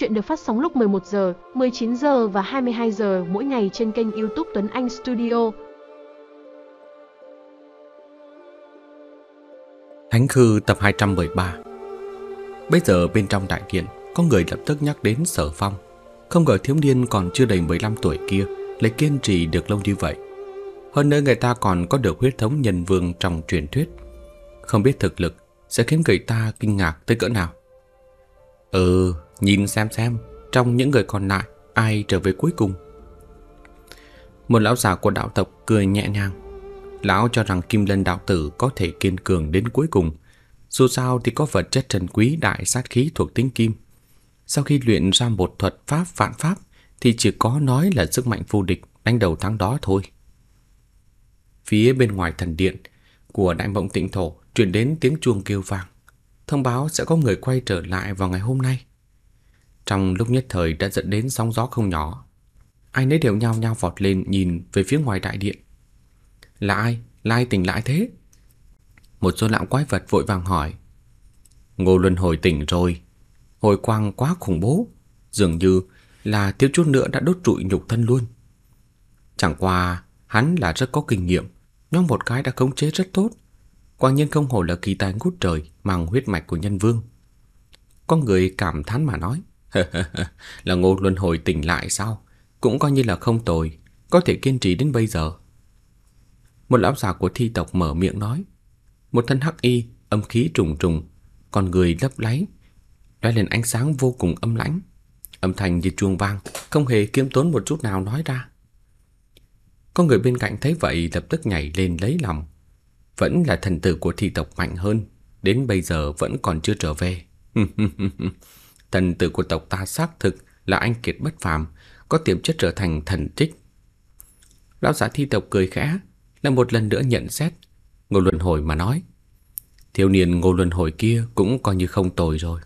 Chuyện được phát sóng lúc 11 giờ, 19 giờ và 22 giờ mỗi ngày trên kênh YouTube Tuấn Anh Studio. Thánh Khư tập 213 Bây giờ bên trong đại điện, có người lập tức nhắc đến Sở Phong. Không ngờ thiếu niên còn chưa đầy 15 tuổi kia lại kiên trì được lâu như vậy. Hơn nữa người ta còn có được huyết thống nhân vương trong truyền thuyết. Không biết thực lực sẽ khiến người ta kinh ngạc tới cỡ nào. Ừ, Nhìn xem xem Trong những người còn lại Ai trở về cuối cùng Một lão già của đạo tộc cười nhẹ nhàng Lão cho rằng Kim Lân đạo tử Có thể kiên cường đến cuối cùng Dù sao thì có vật chất trần quý Đại sát khí thuộc tính kim Sau khi luyện ra một thuật pháp vạn pháp Thì chỉ có nói là sức mạnh vô địch Đánh đầu thắng đó thôi Phía bên ngoài thần điện Của đại mộng tịnh thổ Truyền đến tiếng chuông kêu vang thông báo sẽ có người quay trở lại vào ngày hôm nay. Trong lúc nhất thời đã dẫn đến sóng gió không nhỏ Ai nấy đều nhao nhao vọt lên nhìn về phía ngoài đại điện Là ai? Là ai tỉnh lại thế? Một số lão quái vật vội vàng hỏi Ngô Luân hồi tỉnh rồi Hồi quang quá khủng bố Dường như là thiếu chút nữa đã đốt trụi nhục thân luôn Chẳng qua hắn là rất có kinh nghiệm Nhóm một cái đã khống chế rất tốt quang nhân không hổ là kỳ tài ngút trời Mang huyết mạch của nhân vương Con người cảm thán mà nói là ngô luân hồi tỉnh lại sao? Cũng coi như là không tồi, có thể kiên trì đến bây giờ. Một lão già của thi tộc mở miệng nói. Một thân hắc y, âm khí trùng trùng, còn người lấp láy, lóe lên ánh sáng vô cùng âm lãnh. Âm thanh như chuông vang, không hề kiêm tốn một chút nào nói ra. Có người bên cạnh thấy vậy lập tức nhảy lên lấy lòng. Vẫn là thần tử của thi tộc mạnh hơn, đến bây giờ vẫn còn chưa trở về. Thần tử của tộc ta xác thực là anh kiệt bất phàm, có tiềm chất trở thành thần trích. Lão giả thi tộc cười khẽ, là một lần nữa nhận xét, Ngô Luân Hồi mà nói. Thiếu niên Ngô Luân Hồi kia cũng coi như không tồi rồi.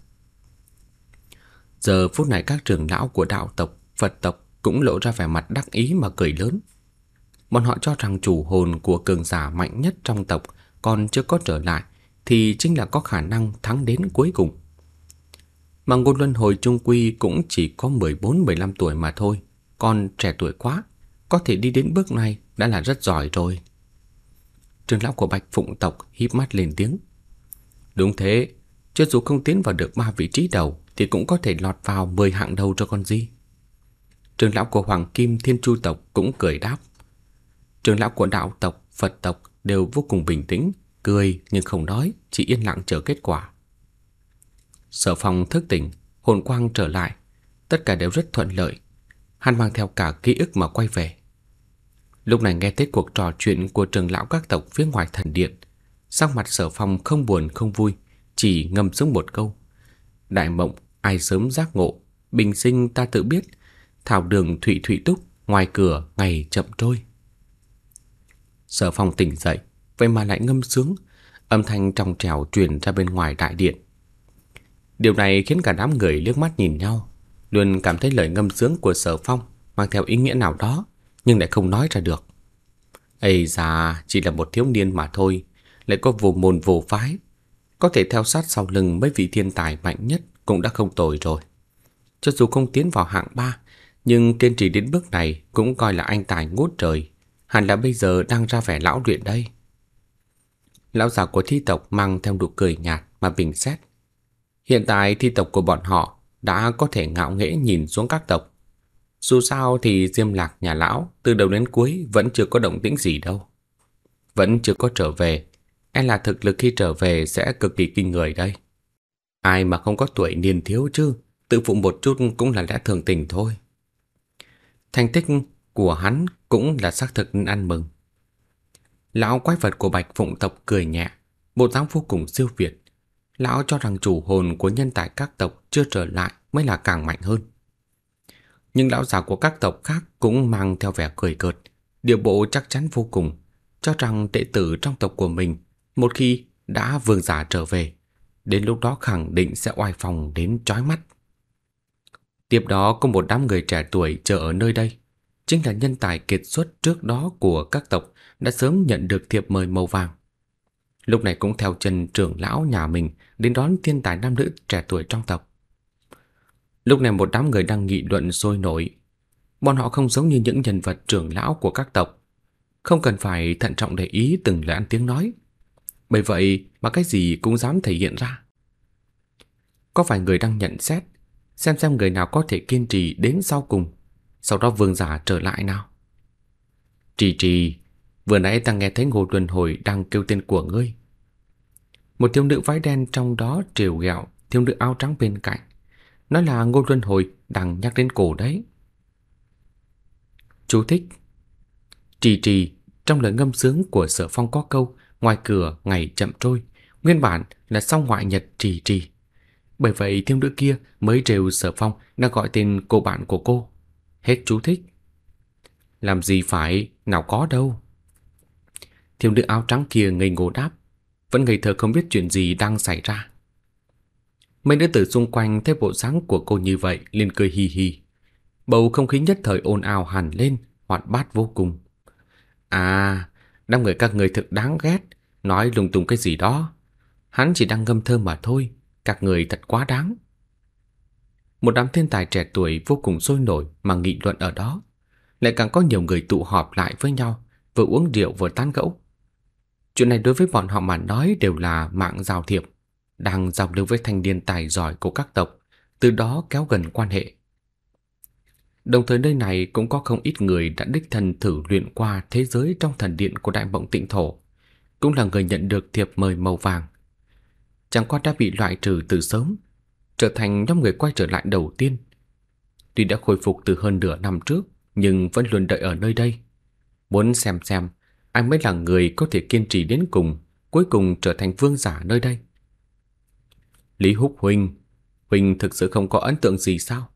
Giờ phút này các trưởng lão của đạo tộc, Phật tộc cũng lộ ra vẻ mặt đắc ý mà cười lớn. Bọn họ cho rằng chủ hồn của cường giả mạnh nhất trong tộc còn chưa có trở lại thì chính là có khả năng thắng đến cuối cùng mà Ngôn Luân hồi trung quy cũng chỉ có 14-15 tuổi mà thôi, còn trẻ tuổi quá, có thể đi đến bước này đã là rất giỏi rồi. Trường lão của Bạch Phụng tộc híp mắt lên tiếng. Đúng thế, cho dù không tiến vào được ba vị trí đầu thì cũng có thể lọt vào 10 hạng đầu cho con gì. Trường lão của Hoàng Kim Thiên Chu tộc cũng cười đáp. Trường lão của đạo tộc, Phật tộc đều vô cùng bình tĩnh, cười nhưng không nói, chỉ yên lặng chờ kết quả. Sở phong thức tỉnh, hồn quang trở lại, tất cả đều rất thuận lợi. Hắn mang theo cả ký ức mà quay về. Lúc này nghe thấy cuộc trò chuyện của trường lão các tộc phía ngoài thần điện, sắc mặt sở phong không buồn không vui, chỉ ngâm xuống một câu. Đại mộng, ai sớm giác ngộ, bình sinh ta tự biết, thảo đường thủy thủy túc, ngoài cửa ngày chậm trôi. Sở phong tỉnh dậy, vậy mà lại ngâm sướng, âm thanh trong trèo truyền ra bên ngoài đại điện. Điều này khiến cả đám người liếc mắt nhìn nhau, luôn cảm thấy lời ngâm sướng của sở phong mang theo ý nghĩa nào đó, nhưng lại không nói ra được. Ây già, chỉ là một thiếu niên mà thôi, lại có vù môn vù phái. Có thể theo sát sau lưng mấy vị thiên tài mạnh nhất cũng đã không tồi rồi. Cho dù không tiến vào hạng ba, nhưng kiên trì đến bước này cũng coi là anh tài ngút trời. Hẳn là bây giờ đang ra vẻ lão luyện đây. Lão già của thi tộc mang theo nụ cười nhạt mà bình xét. Hiện tại thi tộc của bọn họ đã có thể ngạo nghễ nhìn xuống các tộc. Dù sao thì Diêm Lạc nhà lão từ đầu đến cuối vẫn chưa có động tĩnh gì đâu. Vẫn chưa có trở về, e là thực lực khi trở về sẽ cực kỳ kinh người đây. Ai mà không có tuổi niên thiếu chứ, tự phụ một chút cũng là đã thường tình thôi. Thành tích của hắn cũng là xác thực ăn mừng. Lão quái vật của Bạch Phụng tộc cười nhẹ, bộ dáng vô cùng siêu việt lão cho rằng chủ hồn của nhân tài các tộc chưa trở lại mới là càng mạnh hơn. Nhưng lão già của các tộc khác cũng mang theo vẻ cười cợt, điều bộ chắc chắn vô cùng, cho rằng đệ tử trong tộc của mình một khi đã vương giả trở về, đến lúc đó khẳng định sẽ oai phòng đến chói mắt. Tiếp đó có một đám người trẻ tuổi chờ ở nơi đây, chính là nhân tài kiệt xuất trước đó của các tộc đã sớm nhận được thiệp mời màu vàng. Lúc này cũng theo chân trưởng lão nhà mình đến đón thiên tài nam nữ trẻ tuổi trong tộc. Lúc này một đám người đang nghị luận sôi nổi. Bọn họ không giống như những nhân vật trưởng lão của các tộc, không cần phải thận trọng để ý từng lời ăn tiếng nói. Bởi vậy mà cái gì cũng dám thể hiện ra. Có vài người đang nhận xét, xem xem người nào có thể kiên trì đến sau cùng, sau đó vương giả trở lại nào. Trì trì, vừa nãy ta nghe thấy Ngô tuần Hồi đang kêu tên của ngươi. Một thiếu nữ váy đen trong đó trều gẹo, thiếu nữ áo trắng bên cạnh. Nói là Ngô Luân Hồi đang nhắc đến cổ đấy. Chú thích Trì trì, trong lời ngâm sướng của sở phong có câu Ngoài cửa ngày chậm trôi, nguyên bản là song ngoại nhật trì trì. Bởi vậy thiếu nữ kia mới trêu sở phong đã gọi tên cô bạn của cô. Hết chú thích. Làm gì phải, nào có đâu. Thiếu nữ áo trắng kia ngây ngô đáp vẫn ngây thơ không biết chuyện gì đang xảy ra. Mấy nữ tử xung quanh thấy bộ dáng của cô như vậy liền cười hì hì. Bầu không khí nhất thời ồn ào hẳn lên, hoạt bát vô cùng. À, đám người các người thực đáng ghét, nói lung tung cái gì đó. Hắn chỉ đang ngâm thơ mà thôi, các người thật quá đáng. Một đám thiên tài trẻ tuổi vô cùng sôi nổi mà nghị luận ở đó. Lại càng có nhiều người tụ họp lại với nhau, vừa uống rượu vừa tán gẫu. Chuyện này đối với bọn họ mà nói đều là mạng giao thiệp, đang giao lưu với thanh niên tài giỏi của các tộc, từ đó kéo gần quan hệ. Đồng thời nơi này cũng có không ít người đã đích thân thử luyện qua thế giới trong thần điện của Đại Mộng Tịnh Thổ, cũng là người nhận được thiệp mời màu vàng. Chẳng qua đã bị loại trừ từ sớm, trở thành nhóm người quay trở lại đầu tiên. Tuy đã khôi phục từ hơn nửa năm trước, nhưng vẫn luôn đợi ở nơi đây, muốn xem xem anh mới là người có thể kiên trì đến cùng, cuối cùng trở thành vương giả nơi đây. Lý Húc Huynh, Huynh thực sự không có ấn tượng gì sao?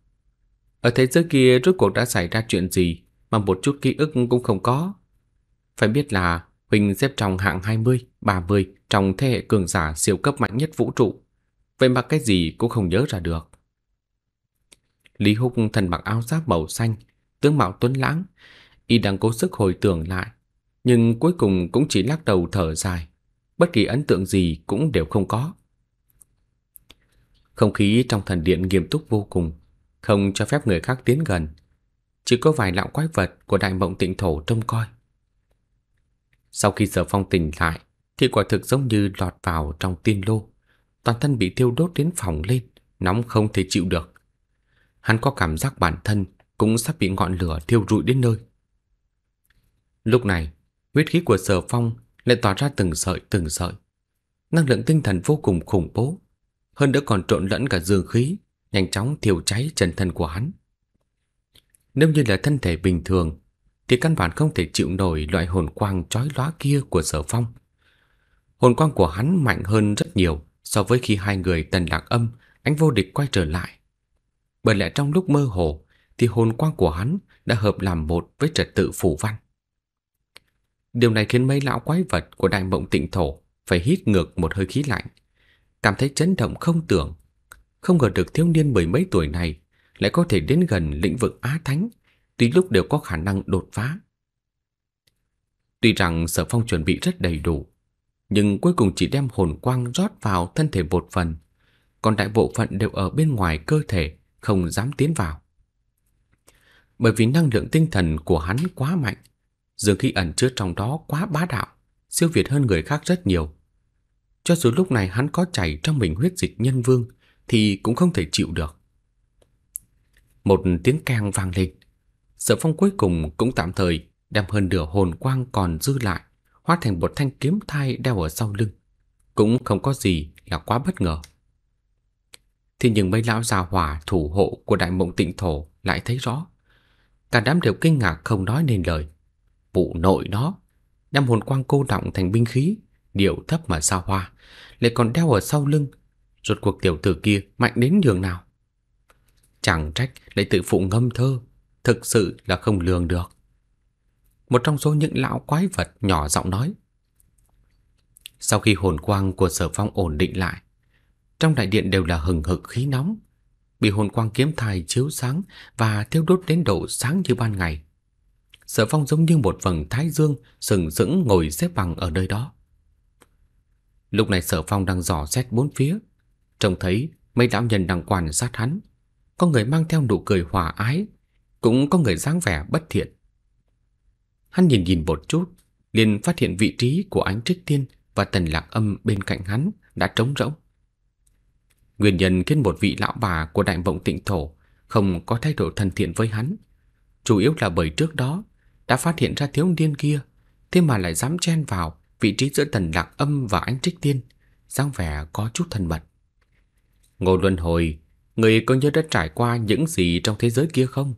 Ở thế giới kia rốt cuộc đã xảy ra chuyện gì mà một chút ký ức cũng không có? Phải biết là Huynh xếp trong hạng 20, 30 trong thế hệ cường giả siêu cấp mạnh nhất vũ trụ. Vậy mà cái gì cũng không nhớ ra được. Lý Húc thần mặc áo giáp màu xanh, tướng mạo tuấn lãng, y đang cố sức hồi tưởng lại nhưng cuối cùng cũng chỉ lắc đầu thở dài, bất kỳ ấn tượng gì cũng đều không có. Không khí trong thần điện nghiêm túc vô cùng, không cho phép người khác tiến gần. Chỉ có vài lão quái vật của đại mộng tịnh thổ trông coi. Sau khi Sở Phong tỉnh lại, thì quả thực giống như lọt vào trong tiên lô, toàn thân bị thiêu đốt đến phỏng lên, nóng không thể chịu được. Hắn có cảm giác bản thân cũng sắp bị ngọn lửa thiêu rụi đến nơi. Lúc này, Huyết khí của sở phong lại tỏa ra từng sợi từng sợi. Năng lượng tinh thần vô cùng khủng bố. Hơn nữa còn trộn lẫn cả dương khí, nhanh chóng thiêu cháy chân thân của hắn. Nếu như là thân thể bình thường, thì căn bản không thể chịu nổi loại hồn quang chói lóa kia của sở phong. Hồn quang của hắn mạnh hơn rất nhiều so với khi hai người tần lạc âm, ánh vô địch quay trở lại. Bởi lẽ trong lúc mơ hồ, thì hồn quang của hắn đã hợp làm một với trật tự phủ văn. Điều này khiến mấy lão quái vật của đại mộng tịnh thổ phải hít ngược một hơi khí lạnh, cảm thấy chấn động không tưởng. Không ngờ được thiếu niên mười mấy tuổi này lại có thể đến gần lĩnh vực á thánh, tuy lúc đều có khả năng đột phá. Tuy rằng Sở Phong chuẩn bị rất đầy đủ, nhưng cuối cùng chỉ đem hồn quang rót vào thân thể một phần, còn đại bộ phận đều ở bên ngoài cơ thể, không dám tiến vào. Bởi vì năng lượng tinh thần của hắn quá mạnh, dường khi ẩn chứa trong đó quá bá đạo, siêu việt hơn người khác rất nhiều. Cho dù lúc này hắn có chảy trong mình huyết dịch nhân vương thì cũng không thể chịu được. Một tiếng keng vang lên, Sở Phong cuối cùng cũng tạm thời đem hơn nửa hồn quang còn dư lại, hóa thành một thanh kiếm thai đeo ở sau lưng, cũng không có gì là quá bất ngờ. Thì những mấy lão già hỏa thủ hộ của đại mộng tịnh thổ lại thấy rõ. Cả đám đều kinh ngạc không nói nên lời. Vụ nội đó Đem hồn quang cô động thành binh khí Điệu thấp mà sao hoa Lại còn đeo ở sau lưng Rốt cuộc tiểu tử kia mạnh đến nhường nào Chẳng trách lại tự phụ ngâm thơ Thực sự là không lường được Một trong số những lão quái vật nhỏ giọng nói Sau khi hồn quang của sở phong ổn định lại Trong đại điện đều là hừng hực khí nóng Bị hồn quang kiếm thai chiếu sáng Và thiêu đốt đến độ sáng như ban ngày Sở Phong giống như một vầng thái dương sừng sững ngồi xếp bằng ở nơi đó. Lúc này Sở Phong đang dò xét bốn phía, trông thấy mấy lão nhân đang quan sát hắn, có người mang theo nụ cười hòa ái, cũng có người dáng vẻ bất thiện. Hắn nhìn nhìn một chút, liền phát hiện vị trí của ánh trích tiên và tần lạc âm bên cạnh hắn đã trống rỗng. Nguyên nhân khiến một vị lão bà của đại vọng tịnh thổ không có thái độ thân thiện với hắn, chủ yếu là bởi trước đó đã phát hiện ra thiếu niên kia, thế mà lại dám chen vào vị trí giữa Tần Lạc Âm và anh Trích Tiên, dáng vẻ có chút thân mật. Ngô Luân Hồi, người có nhớ đã trải qua những gì trong thế giới kia không?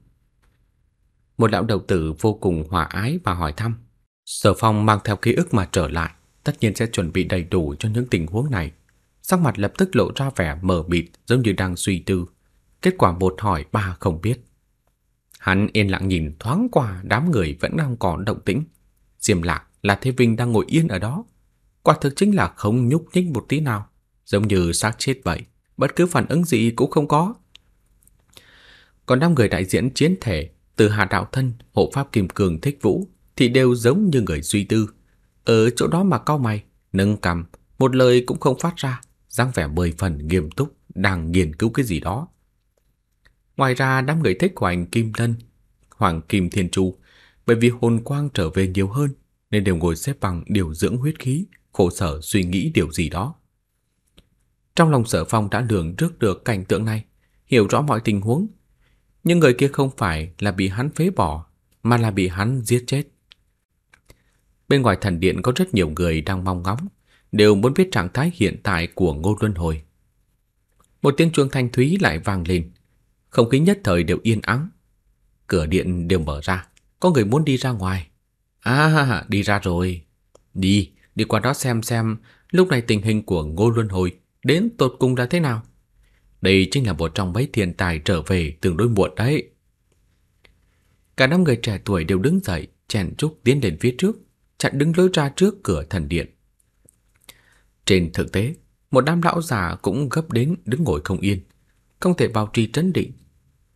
Một lão đầu tử vô cùng hòa ái và hỏi thăm. Sở Phong mang theo ký ức mà trở lại, tất nhiên sẽ chuẩn bị đầy đủ cho những tình huống này. Sắc mặt lập tức lộ ra vẻ mờ mịt giống như đang suy tư. Kết quả một hỏi ba không biết. Hắn yên lặng nhìn thoáng qua đám người vẫn đang còn động tĩnh. Diêm lạc là Thế Vinh đang ngồi yên ở đó. Quả thực chính là không nhúc nhích một tí nào, giống như xác chết vậy. Bất cứ phản ứng gì cũng không có. Còn năm người đại diện chiến thể, từ Hà Đạo Thân, Hộ Pháp Kim Cường Thích Vũ, thì đều giống như người suy tư. Ở chỗ đó mà cao mày, nâng cằm, một lời cũng không phát ra, dáng vẻ mười phần nghiêm túc, đang nghiên cứu cái gì đó. Ngoài ra đám người thích hoàng kim lân, hoàng kim thiên chu, bởi vì hồn quang trở về nhiều hơn nên đều ngồi xếp bằng điều dưỡng huyết khí, khổ sở suy nghĩ điều gì đó. Trong lòng sở phong đã lường trước được cảnh tượng này, hiểu rõ mọi tình huống. Nhưng người kia không phải là bị hắn phế bỏ, mà là bị hắn giết chết. Bên ngoài thần điện có rất nhiều người đang mong ngóng, đều muốn biết trạng thái hiện tại của Ngô Luân Hồi. Một tiếng chuông thanh thúy lại vang lên, không khí nhất thời đều yên ắng. Cửa điện đều mở ra, có người muốn đi ra ngoài. À, đi ra rồi. Đi, đi qua đó xem xem lúc này tình hình của Ngô Luân Hồi đến tột cùng là thế nào. Đây chính là một trong mấy thiên tài trở về tương đối muộn đấy. Cả năm người trẻ tuổi đều đứng dậy, chèn trúc tiến đến phía trước, chặn đứng lối ra trước cửa thần điện. Trên thực tế, một đám lão già cũng gấp đến đứng ngồi không yên không thể bảo trì trấn định.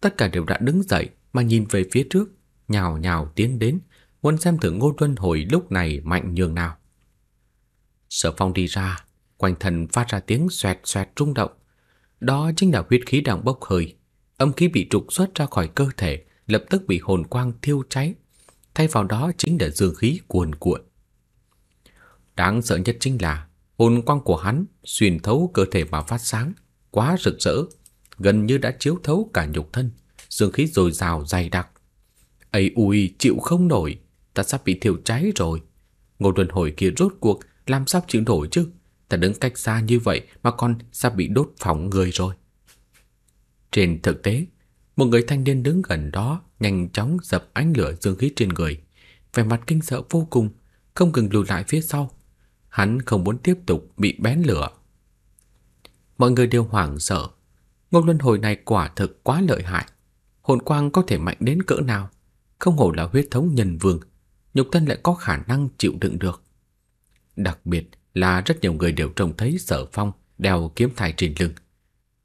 Tất cả đều đã đứng dậy mà nhìn về phía trước, nhào nhào tiến đến, muốn xem thử Ngô Luân hồi lúc này mạnh nhường nào. Sở Phong đi ra, quanh thân phát ra tiếng xoẹt xoẹt rung động. Đó chính là huyết khí đang bốc hơi, âm khí bị trục xuất ra khỏi cơ thể, lập tức bị hồn quang thiêu cháy, thay vào đó chính là dương khí cuồn cuộn. Đáng sợ nhất chính là hồn quang của hắn xuyên thấu cơ thể mà phát sáng, quá rực rỡ, gần như đã chiếu thấu cả nhục thân, dương khí dồi dào dày đặc. Ây ui, chịu không nổi, ta sắp bị thiêu cháy rồi. Ngô Luân Hồi kia rốt cuộc làm sao chịu nổi chứ? Ta đứng cách xa như vậy mà còn sắp bị đốt phỏng người rồi. Trên thực tế, một người thanh niên đứng gần đó nhanh chóng dập ánh lửa dương khí trên người, vẻ mặt kinh sợ vô cùng, không ngừng lùi lại phía sau. Hắn không muốn tiếp tục bị bén lửa. Mọi người đều hoảng sợ, Ngôn luân hồi này quả thực quá lợi hại. Hồn quang có thể mạnh đến cỡ nào? Không hổ là huyết thống nhân vương, nhục thân lại có khả năng chịu đựng được. Đặc biệt là rất nhiều người đều trông thấy Sở Phong đeo kiếm thai trên lưng.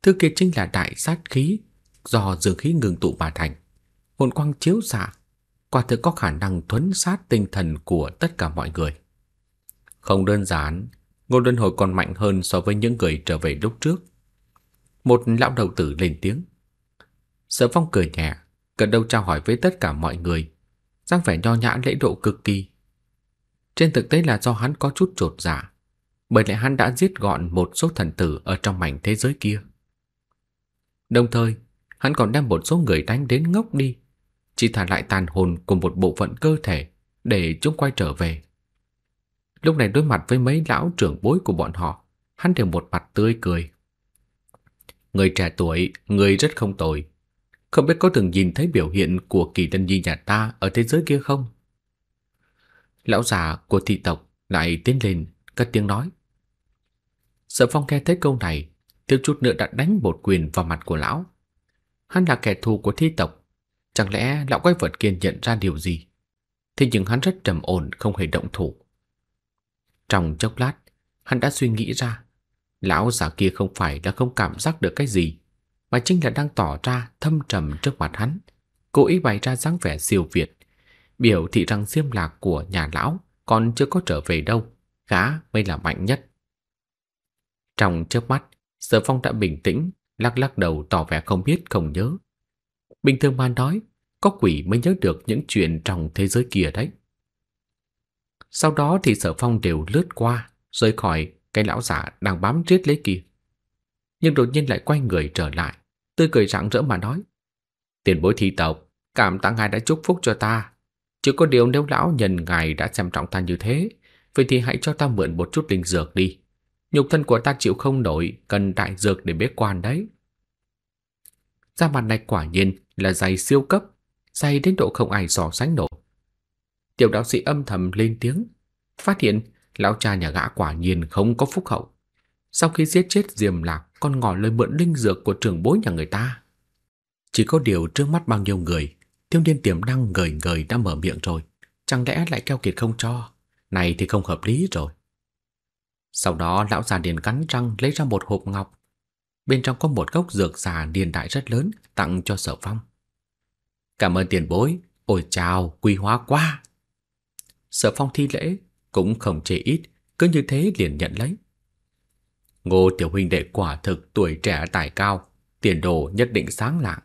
Thứ kia chính là đại sát khí do dương khí ngưng tụ mà thành. Hồn quang chiếu xạ, quả thực có khả năng thuấn sát tinh thần của tất cả mọi người. Không đơn giản, Ngô Luân Hồi còn mạnh hơn so với những người trở về lúc trước một lão đầu tử lên tiếng. Sở phong cười nhẹ, gần đầu trao hỏi với tất cả mọi người. dáng vẻ nho nhã lễ độ cực kỳ. Trên thực tế là do hắn có chút trột giả, dạ, bởi lẽ hắn đã giết gọn một số thần tử ở trong mảnh thế giới kia. Đồng thời, hắn còn đem một số người đánh đến ngốc đi, chỉ thả lại tàn hồn cùng một bộ phận cơ thể để chúng quay trở về. Lúc này đối mặt với mấy lão trưởng bối của bọn họ, hắn đều một mặt tươi cười. Người trẻ tuổi, người rất không tồi. Không biết có từng nhìn thấy biểu hiện của kỳ tân di nhà ta ở thế giới kia không? Lão già của thị tộc lại tiến lên, cất tiếng nói. Sở phong nghe thấy câu này, thiếu chút nữa đã đánh một quyền vào mặt của lão. Hắn là kẻ thù của thi tộc, chẳng lẽ lão quái vật kiên nhận ra điều gì? Thế nhưng hắn rất trầm ổn không hề động thủ. Trong chốc lát, hắn đã suy nghĩ ra Lão già kia không phải là không cảm giác được cái gì, mà chính là đang tỏ ra thâm trầm trước mặt hắn, cố ý bày ra dáng vẻ siêu việt, biểu thị rằng xiêm lạc của nhà lão còn chưa có trở về đâu, gã mới là mạnh nhất. Trong chớp mắt, Sở Phong đã bình tĩnh, lắc lắc đầu tỏ vẻ không biết không nhớ. Bình thường mà nói, có quỷ mới nhớ được những chuyện trong thế giới kia đấy. Sau đó thì Sở Phong đều lướt qua, rời khỏi cái lão giả đang bám riết lấy kia. Nhưng đột nhiên lại quay người trở lại, tươi cười rạng rỡ mà nói: "Tiền bối thị tộc, cảm tạ ngài đã chúc phúc cho ta, chỉ có điều nếu lão nhân ngài đã xem trọng ta như thế, vậy thì hãy cho ta mượn một chút linh dược đi. Nhục thân của ta chịu không nổi, cần đại dược để bế quan đấy." Da mặt này quả nhiên là dày siêu cấp, dày đến độ không ai so sánh nổi. Tiểu đạo sĩ âm thầm lên tiếng, phát hiện lão cha nhà gã quả nhiên không có phúc hậu. Sau khi giết chết Diêm Lạc con ngỏ lời mượn linh dược của trưởng bối nhà người ta. Chỉ có điều trước mắt bao nhiêu người, thiếu niên tiềm năng ngời ngời đã mở miệng rồi. Chẳng lẽ lại keo kiệt không cho? Này thì không hợp lý rồi. Sau đó lão già điền cắn răng lấy ra một hộp ngọc. Bên trong có một gốc dược già điền đại rất lớn tặng cho sở phong. Cảm ơn tiền bối. Ôi chào, quy hóa quá. Sở phong thi lễ cũng không chê ít, cứ như thế liền nhận lấy. Ngô tiểu huynh đệ quả thực tuổi trẻ tài cao, tiền đồ nhất định sáng lạng.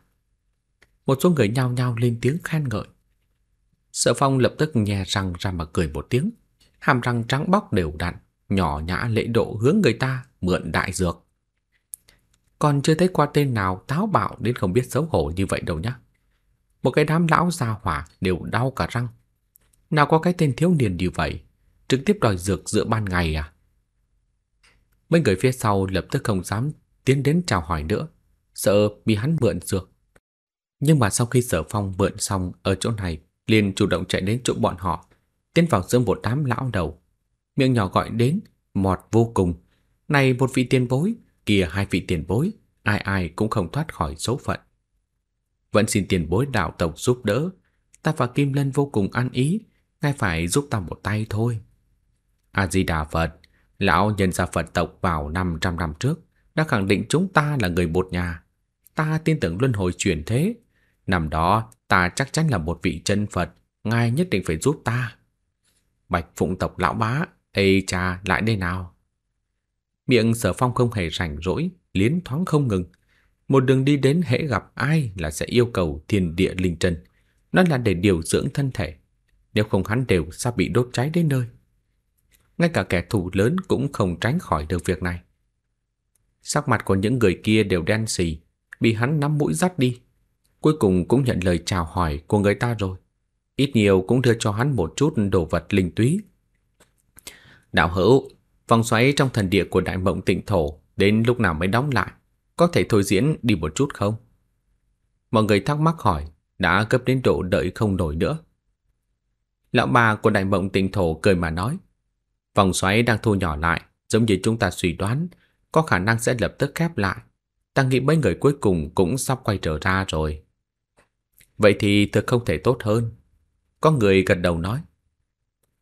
Một số người nhao nhao lên tiếng khen ngợi. Sở phong lập tức nhè răng ra mà cười một tiếng, hàm răng trắng bóc đều đặn, nhỏ nhã lễ độ hướng người ta mượn đại dược. Còn chưa thấy qua tên nào táo bạo đến không biết xấu hổ như vậy đâu nhá. Một cái đám lão già hỏa đều đau cả răng. Nào có cái tên thiếu niên như vậy trực tiếp đòi dược giữa ban ngày à? Mấy người phía sau lập tức không dám tiến đến chào hỏi nữa, sợ bị hắn mượn dược. Nhưng mà sau khi Sở Phong mượn xong ở chỗ này, liền chủ động chạy đến chỗ bọn họ, tiến vào giữa một đám lão đầu. Miệng nhỏ gọi đến, mọt vô cùng. Này một vị tiền bối, kia hai vị tiền bối, ai ai cũng không thoát khỏi số phận. Vẫn xin tiền bối đạo tộc giúp đỡ, ta và Kim Lân vô cùng an ý, ngay phải giúp ta một tay thôi. A-di-đà Phật, lão nhân gia Phật tộc vào 500 năm trước đã khẳng định chúng ta là người một nhà. Ta tin tưởng luân hồi chuyển thế. Năm đó ta chắc chắn là một vị chân Phật, ngài nhất định phải giúp ta. Bạch Phụng tộc lão bá, ê cha lại đây nào. Miệng sở phong không hề rảnh rỗi, liến thoáng không ngừng. Một đường đi đến hễ gặp ai là sẽ yêu cầu thiên địa linh trần. Nó là để điều dưỡng thân thể. Nếu không hắn đều sắp bị đốt cháy đến nơi ngay cả kẻ thù lớn cũng không tránh khỏi được việc này. Sắc mặt của những người kia đều đen sì, bị hắn nắm mũi dắt đi. Cuối cùng cũng nhận lời chào hỏi của người ta rồi. Ít nhiều cũng đưa cho hắn một chút đồ vật linh túy. Đạo hữu, vòng xoáy trong thần địa của đại mộng tịnh thổ đến lúc nào mới đóng lại? Có thể thôi diễn đi một chút không? Mọi người thắc mắc hỏi, đã cấp đến độ đợi không nổi nữa. Lão bà của đại mộng tịnh thổ cười mà nói, Vòng xoáy đang thu nhỏ lại, giống như chúng ta suy đoán, có khả năng sẽ lập tức khép lại. Ta nghĩ mấy người cuối cùng cũng sắp quay trở ra rồi. Vậy thì thực không thể tốt hơn. Có người gật đầu nói.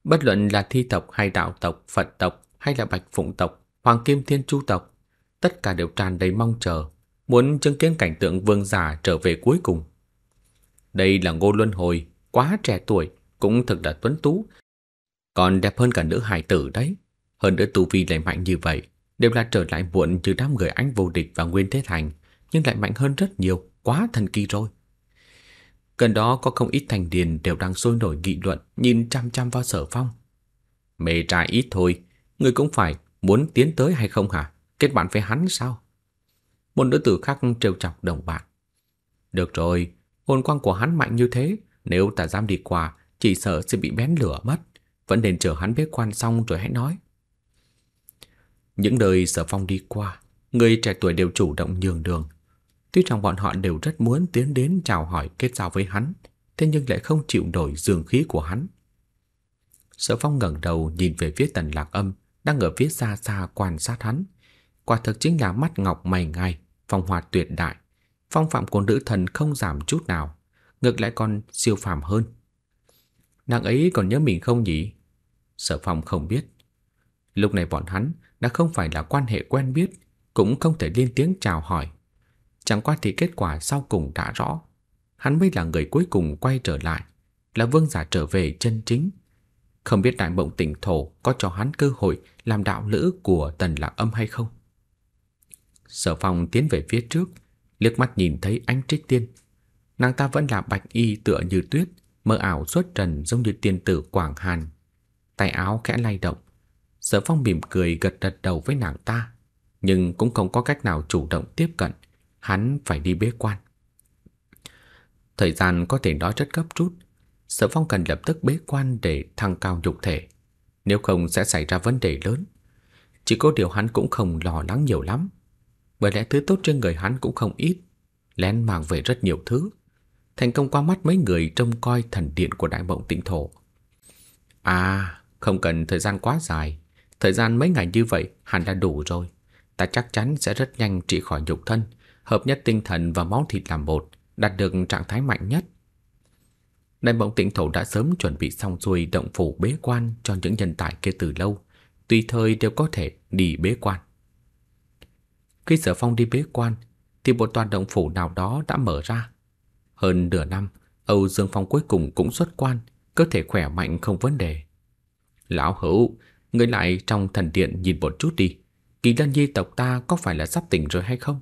Bất luận là thi tộc hay đạo tộc, Phật tộc hay là Bạch Phụng tộc, Hoàng Kim Thiên Chu tộc, tất cả đều tràn đầy mong chờ, muốn chứng kiến cảnh tượng vương giả trở về cuối cùng. Đây là Ngô Luân Hồi, quá trẻ tuổi, cũng thật là tuấn tú, còn đẹp hơn cả nữ hài tử đấy Hơn nữa tu vi lại mạnh như vậy Đều là trở lại muộn như đám người ánh vô địch và nguyên thế thành Nhưng lại mạnh hơn rất nhiều Quá thần kỳ rồi Gần đó có không ít thành điền đều đang sôi nổi nghị luận Nhìn chăm chăm vào sở phong Mê trai ít thôi Người cũng phải muốn tiến tới hay không hả Kết bạn với hắn sao Một nữ tử khác trêu chọc đồng bạn Được rồi Hồn quang của hắn mạnh như thế Nếu ta dám đi qua Chỉ sợ sẽ bị bén lửa mất vẫn nên chờ hắn bế quan xong rồi hãy nói Những đời sở phong đi qua Người trẻ tuổi đều chủ động nhường đường Tuy rằng bọn họ đều rất muốn tiến đến chào hỏi kết giao với hắn Thế nhưng lại không chịu nổi dường khí của hắn Sở phong ngẩng đầu nhìn về phía tần lạc âm Đang ở phía xa xa quan sát hắn Quả thực chính là mắt ngọc mày ngay Phong hoạt tuyệt đại Phong phạm của nữ thần không giảm chút nào Ngược lại còn siêu phàm hơn Nàng ấy còn nhớ mình không nhỉ Sở Phong không biết. Lúc này bọn hắn đã không phải là quan hệ quen biết, cũng không thể lên tiếng chào hỏi. Chẳng qua thì kết quả sau cùng đã rõ. Hắn mới là người cuối cùng quay trở lại, là vương giả trở về chân chính. Không biết đại mộng tỉnh thổ có cho hắn cơ hội làm đạo lữ của tần lạc âm hay không. Sở Phong tiến về phía trước, liếc mắt nhìn thấy anh Trích Tiên. Nàng ta vẫn là bạch y tựa như tuyết, mơ ảo xuất trần giống như tiên tử Quảng Hàn tay áo khẽ lay động. Sở Phong mỉm cười gật gật đầu với nàng ta, nhưng cũng không có cách nào chủ động tiếp cận, hắn phải đi bế quan. Thời gian có thể nói rất gấp rút, Sở Phong cần lập tức bế quan để thăng cao nhục thể, nếu không sẽ xảy ra vấn đề lớn. Chỉ có điều hắn cũng không lo lắng nhiều lắm, bởi lẽ thứ tốt trên người hắn cũng không ít, lén mang về rất nhiều thứ. Thành công qua mắt mấy người trông coi thần điện của đại mộng tịnh thổ. À, không cần thời gian quá dài Thời gian mấy ngày như vậy hẳn đã đủ rồi Ta chắc chắn sẽ rất nhanh trị khỏi nhục thân Hợp nhất tinh thần và máu thịt làm một Đạt được trạng thái mạnh nhất Đại bỗng tỉnh thổ đã sớm chuẩn bị xong xuôi động phủ bế quan cho những nhân tài kia từ lâu, tùy thời đều có thể đi bế quan. Khi Sở Phong đi bế quan, thì một toàn động phủ nào đó đã mở ra. Hơn nửa năm, Âu Dương Phong cuối cùng cũng xuất quan, cơ thể khỏe mạnh không vấn đề. Lão hữu, người lại trong thần điện nhìn một chút đi. Kỳ lân nhi tộc ta có phải là sắp tỉnh rồi hay không?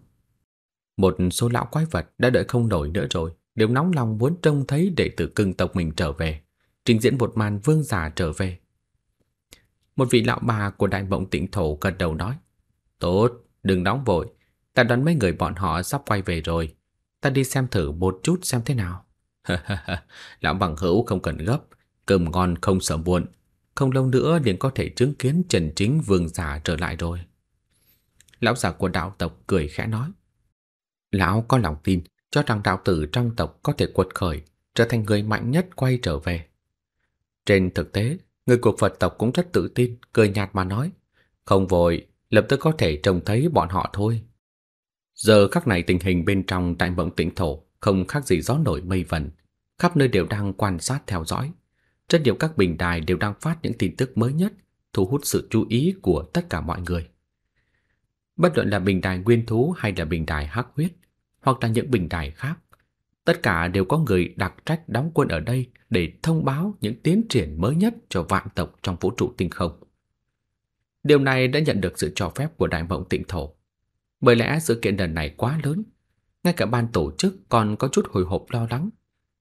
Một số lão quái vật đã đợi không nổi nữa rồi, đều nóng lòng muốn trông thấy đệ tử cưng tộc mình trở về, trình diễn một màn vương giả trở về. Một vị lão bà của đại mộng tỉnh thổ gật đầu nói, Tốt, đừng nóng vội, ta đoán mấy người bọn họ sắp quay về rồi, ta đi xem thử một chút xem thế nào. lão bằng hữu không cần gấp, cơm ngon không sợ buồn, không lâu nữa liền có thể chứng kiến Trần Chính Vương giả trở lại rồi. Lão giả của đạo tộc cười khẽ nói. Lão có lòng tin cho rằng đạo tử trong tộc có thể quật khởi, trở thành người mạnh nhất quay trở về. Trên thực tế, người của Phật tộc cũng rất tự tin, cười nhạt mà nói. Không vội, lập tức có thể trông thấy bọn họ thôi. Giờ khắc này tình hình bên trong tại mộng tỉnh thổ không khác gì gió nổi mây vần, khắp nơi đều đang quan sát theo dõi. Rất nhiều các bình đài đều đang phát những tin tức mới nhất, thu hút sự chú ý của tất cả mọi người. Bất luận là bình đài nguyên thú hay là bình đài hắc huyết, hoặc là những bình đài khác, tất cả đều có người đặc trách đóng quân ở đây để thông báo những tiến triển mới nhất cho vạn tộc trong vũ trụ tinh không. Điều này đã nhận được sự cho phép của Đại Mộng Tịnh Thổ. Bởi lẽ sự kiện lần này quá lớn, ngay cả ban tổ chức còn có chút hồi hộp lo lắng.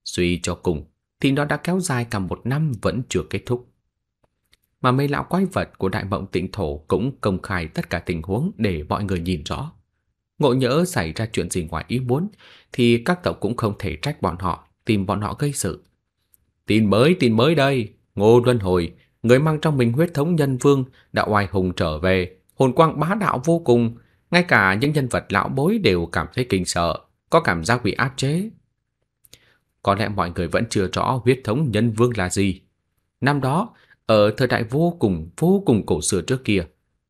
Suy cho cùng, thì nó đã kéo dài cả một năm vẫn chưa kết thúc. Mà mấy lão quái vật của đại mộng tịnh thổ cũng công khai tất cả tình huống để mọi người nhìn rõ. Ngộ nhỡ xảy ra chuyện gì ngoài ý muốn thì các tộc cũng không thể trách bọn họ, tìm bọn họ gây sự. Tin mới, tin mới đây, Ngô Luân Hồi, người mang trong mình huyết thống nhân vương đã oai hùng trở về, hồn quang bá đạo vô cùng, ngay cả những nhân vật lão bối đều cảm thấy kinh sợ, có cảm giác bị áp chế. Có lẽ mọi người vẫn chưa rõ huyết thống nhân vương là gì. Năm đó, ở thời đại vô cùng vô cùng cổ xưa trước kia,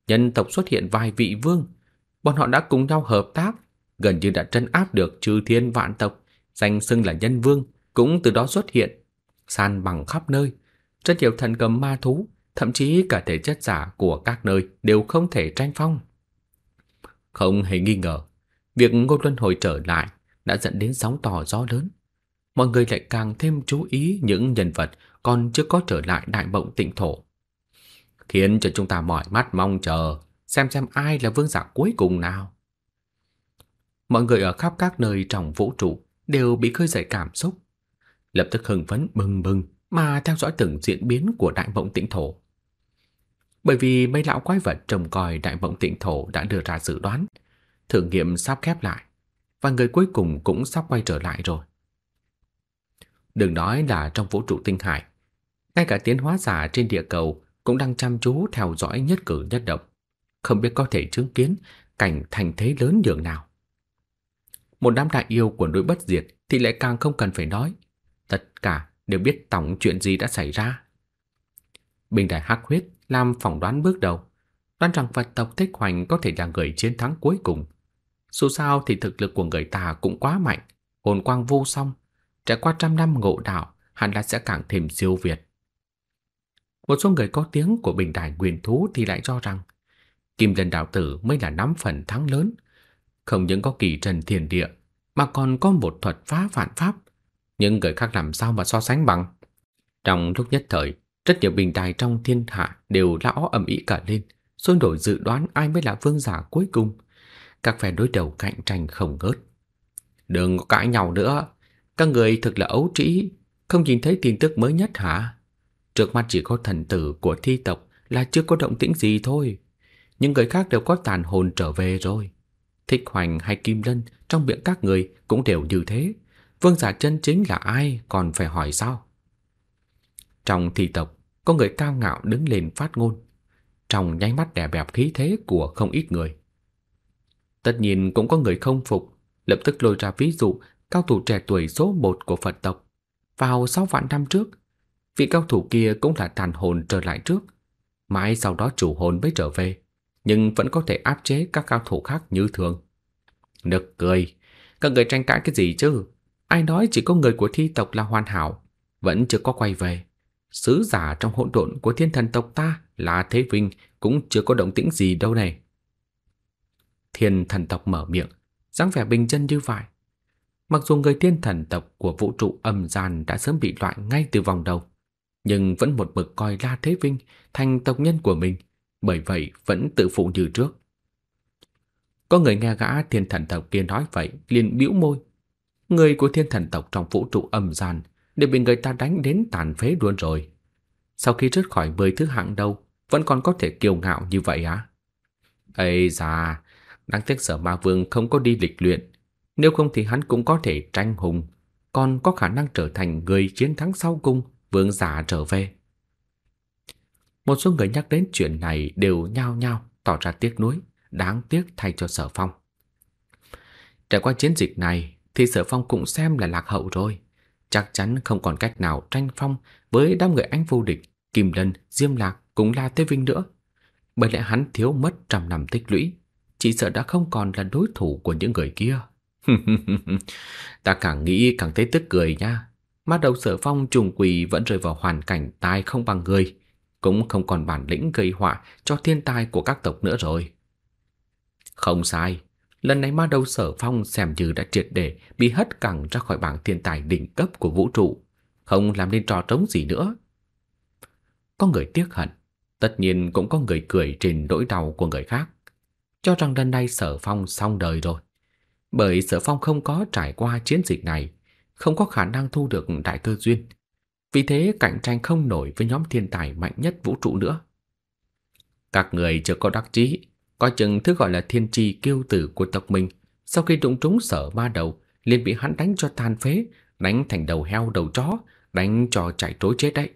nhân tộc xuất hiện vài vị vương, bọn họ đã cùng nhau hợp tác, gần như đã trấn áp được chư thiên vạn tộc, danh xưng là nhân vương cũng từ đó xuất hiện, san bằng khắp nơi, rất nhiều thần cầm ma thú, thậm chí cả thể chất giả của các nơi đều không thể tranh phong. Không hề nghi ngờ, việc Ngô Luân hồi trở lại đã dẫn đến sóng to gió lớn mọi người lại càng thêm chú ý những nhân vật còn chưa có trở lại đại mộng tịnh thổ. Khiến cho chúng ta mỏi mắt mong chờ, xem xem ai là vương giả cuối cùng nào. Mọi người ở khắp các nơi trong vũ trụ đều bị khơi dậy cảm xúc, lập tức hưng phấn bừng bừng mà theo dõi từng diễn biến của đại mộng tịnh thổ. Bởi vì mấy lão quái vật trồng coi đại mộng tịnh thổ đã đưa ra dự đoán, thử nghiệm sắp khép lại, và người cuối cùng cũng sắp quay trở lại rồi. Đừng nói là trong vũ trụ tinh hải, ngay cả tiến hóa giả trên địa cầu cũng đang chăm chú theo dõi nhất cử nhất động, không biết có thể chứng kiến cảnh thành thế lớn nhường nào. Một đám đại yêu của núi bất diệt thì lại càng không cần phải nói, tất cả đều biết tổng chuyện gì đã xảy ra. Bình đại hắc huyết làm phỏng đoán bước đầu, đoán rằng vật tộc thích hoành có thể là người chiến thắng cuối cùng. Dù sao thì thực lực của người ta cũng quá mạnh, hồn quang vô song trải qua trăm năm ngộ đạo, hẳn là sẽ càng thêm siêu việt. Một số người có tiếng của bình đài nguyên thú thì lại cho rằng Kim Lân đạo tử mới là nắm phần thắng lớn, không những có kỳ trần thiền địa mà còn có một thuật phá vạn pháp, những người khác làm sao mà so sánh bằng. Trong lúc nhất thời, rất nhiều bình đài trong thiên hạ đều lão ầm ý cả lên, xôn nổi dự đoán ai mới là vương giả cuối cùng. Các phe đối đầu cạnh tranh không ngớt. Đừng có cãi nhau nữa, các người thực là ấu trĩ, không nhìn thấy tin tức mới nhất hả? Trước mắt chỉ có thần tử của thi tộc là chưa có động tĩnh gì thôi. Những người khác đều có tàn hồn trở về rồi. Thích Hoành hay Kim Lân trong miệng các người cũng đều như thế. Vương giả chân chính là ai còn phải hỏi sao? Trong thi tộc, có người cao ngạo đứng lên phát ngôn. Trong nháy mắt đè bẹp khí thế của không ít người. Tất nhiên cũng có người không phục, lập tức lôi ra ví dụ cao thủ trẻ tuổi số một của Phật tộc, vào 6 vạn năm trước. Vị cao thủ kia cũng là tàn hồn trở lại trước, mãi sau đó chủ hồn mới trở về, nhưng vẫn có thể áp chế các cao thủ khác như thường. Nực cười, các người tranh cãi cái gì chứ? Ai nói chỉ có người của thi tộc là hoàn hảo, vẫn chưa có quay về. Sứ giả trong hỗn độn của thiên thần tộc ta là Thế Vinh cũng chưa có động tĩnh gì đâu này. Thiên thần tộc mở miệng, dáng vẻ bình chân như vậy, Mặc dù người thiên thần tộc của vũ trụ âm gian đã sớm bị loại ngay từ vòng đầu, nhưng vẫn một mực coi La Thế Vinh thành tộc nhân của mình, bởi vậy vẫn tự phụ như trước. Có người nghe gã thiên thần tộc kia nói vậy, liền bĩu môi. Người của thiên thần tộc trong vũ trụ âm gian đều bị người ta đánh đến tàn phế luôn rồi. Sau khi rớt khỏi mười thứ hạng đâu vẫn còn có thể kiêu ngạo như vậy á? À? Ây da, đáng tiếc sở ma vương không có đi lịch luyện, nếu không thì hắn cũng có thể tranh hùng, còn có khả năng trở thành người chiến thắng sau cùng vương giả trở về. Một số người nhắc đến chuyện này đều nhao nhao tỏ ra tiếc nuối, đáng tiếc thay cho Sở Phong. Trải qua chiến dịch này thì Sở Phong cũng xem là lạc hậu rồi, chắc chắn không còn cách nào tranh phong với đám người anh vô địch, Kim Lân, Diêm Lạc cũng là tê Vinh nữa. Bởi lẽ hắn thiếu mất trăm năm tích lũy, chỉ sợ đã không còn là đối thủ của những người kia. Ta càng nghĩ càng thấy tức cười nha. Mắt đầu sở phong trùng quỳ vẫn rơi vào hoàn cảnh tai không bằng người. Cũng không còn bản lĩnh gây họa cho thiên tai của các tộc nữa rồi. Không sai. Lần này ma đầu sở phong xem như đã triệt để bị hất cẳng ra khỏi bảng thiên tài đỉnh cấp của vũ trụ. Không làm nên trò trống gì nữa. Có người tiếc hận. Tất nhiên cũng có người cười trên nỗi đau của người khác. Cho rằng lần này sở phong xong đời rồi. Bởi Sở Phong không có trải qua chiến dịch này, không có khả năng thu được đại cơ duyên. Vì thế cạnh tranh không nổi với nhóm thiên tài mạnh nhất vũ trụ nữa. Các người chưa có đắc chí, coi chừng thứ gọi là thiên tri kiêu tử của tộc mình, sau khi đụng trúng sở ba đầu, liền bị hắn đánh cho tàn phế, đánh thành đầu heo đầu chó, đánh cho chạy trối chết đấy.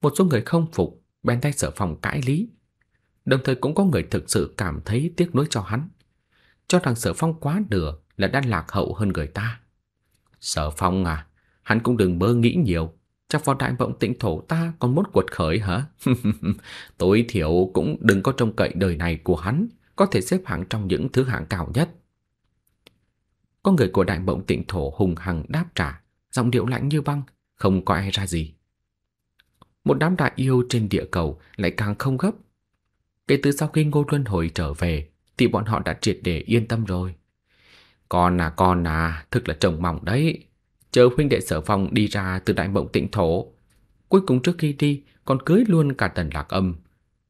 Một số người không phục, bên tay sở phong cãi lý. Đồng thời cũng có người thực sự cảm thấy tiếc nuối cho hắn cho rằng sở phong quá nửa là đang lạc hậu hơn người ta. Sở phong à, hắn cũng đừng mơ nghĩ nhiều, chắc vào đại vọng tịnh thổ ta còn muốn quật khởi hả? Tối thiểu cũng đừng có trông cậy đời này của hắn, có thể xếp hạng trong những thứ hạng cao nhất. Có người của đại mộng tịnh thổ hùng hằng đáp trả, giọng điệu lạnh như băng, không có ai ra gì. Một đám đại yêu trên địa cầu lại càng không gấp. Kể từ sau khi Ngô Luân Hồi trở về, thì bọn họ đã triệt để yên tâm rồi. Con à con à, thực là chồng mỏng đấy. Chờ huynh đệ sở phong đi ra từ đại mộng tịnh thổ. Cuối cùng trước khi đi, còn cưới luôn cả tần lạc âm.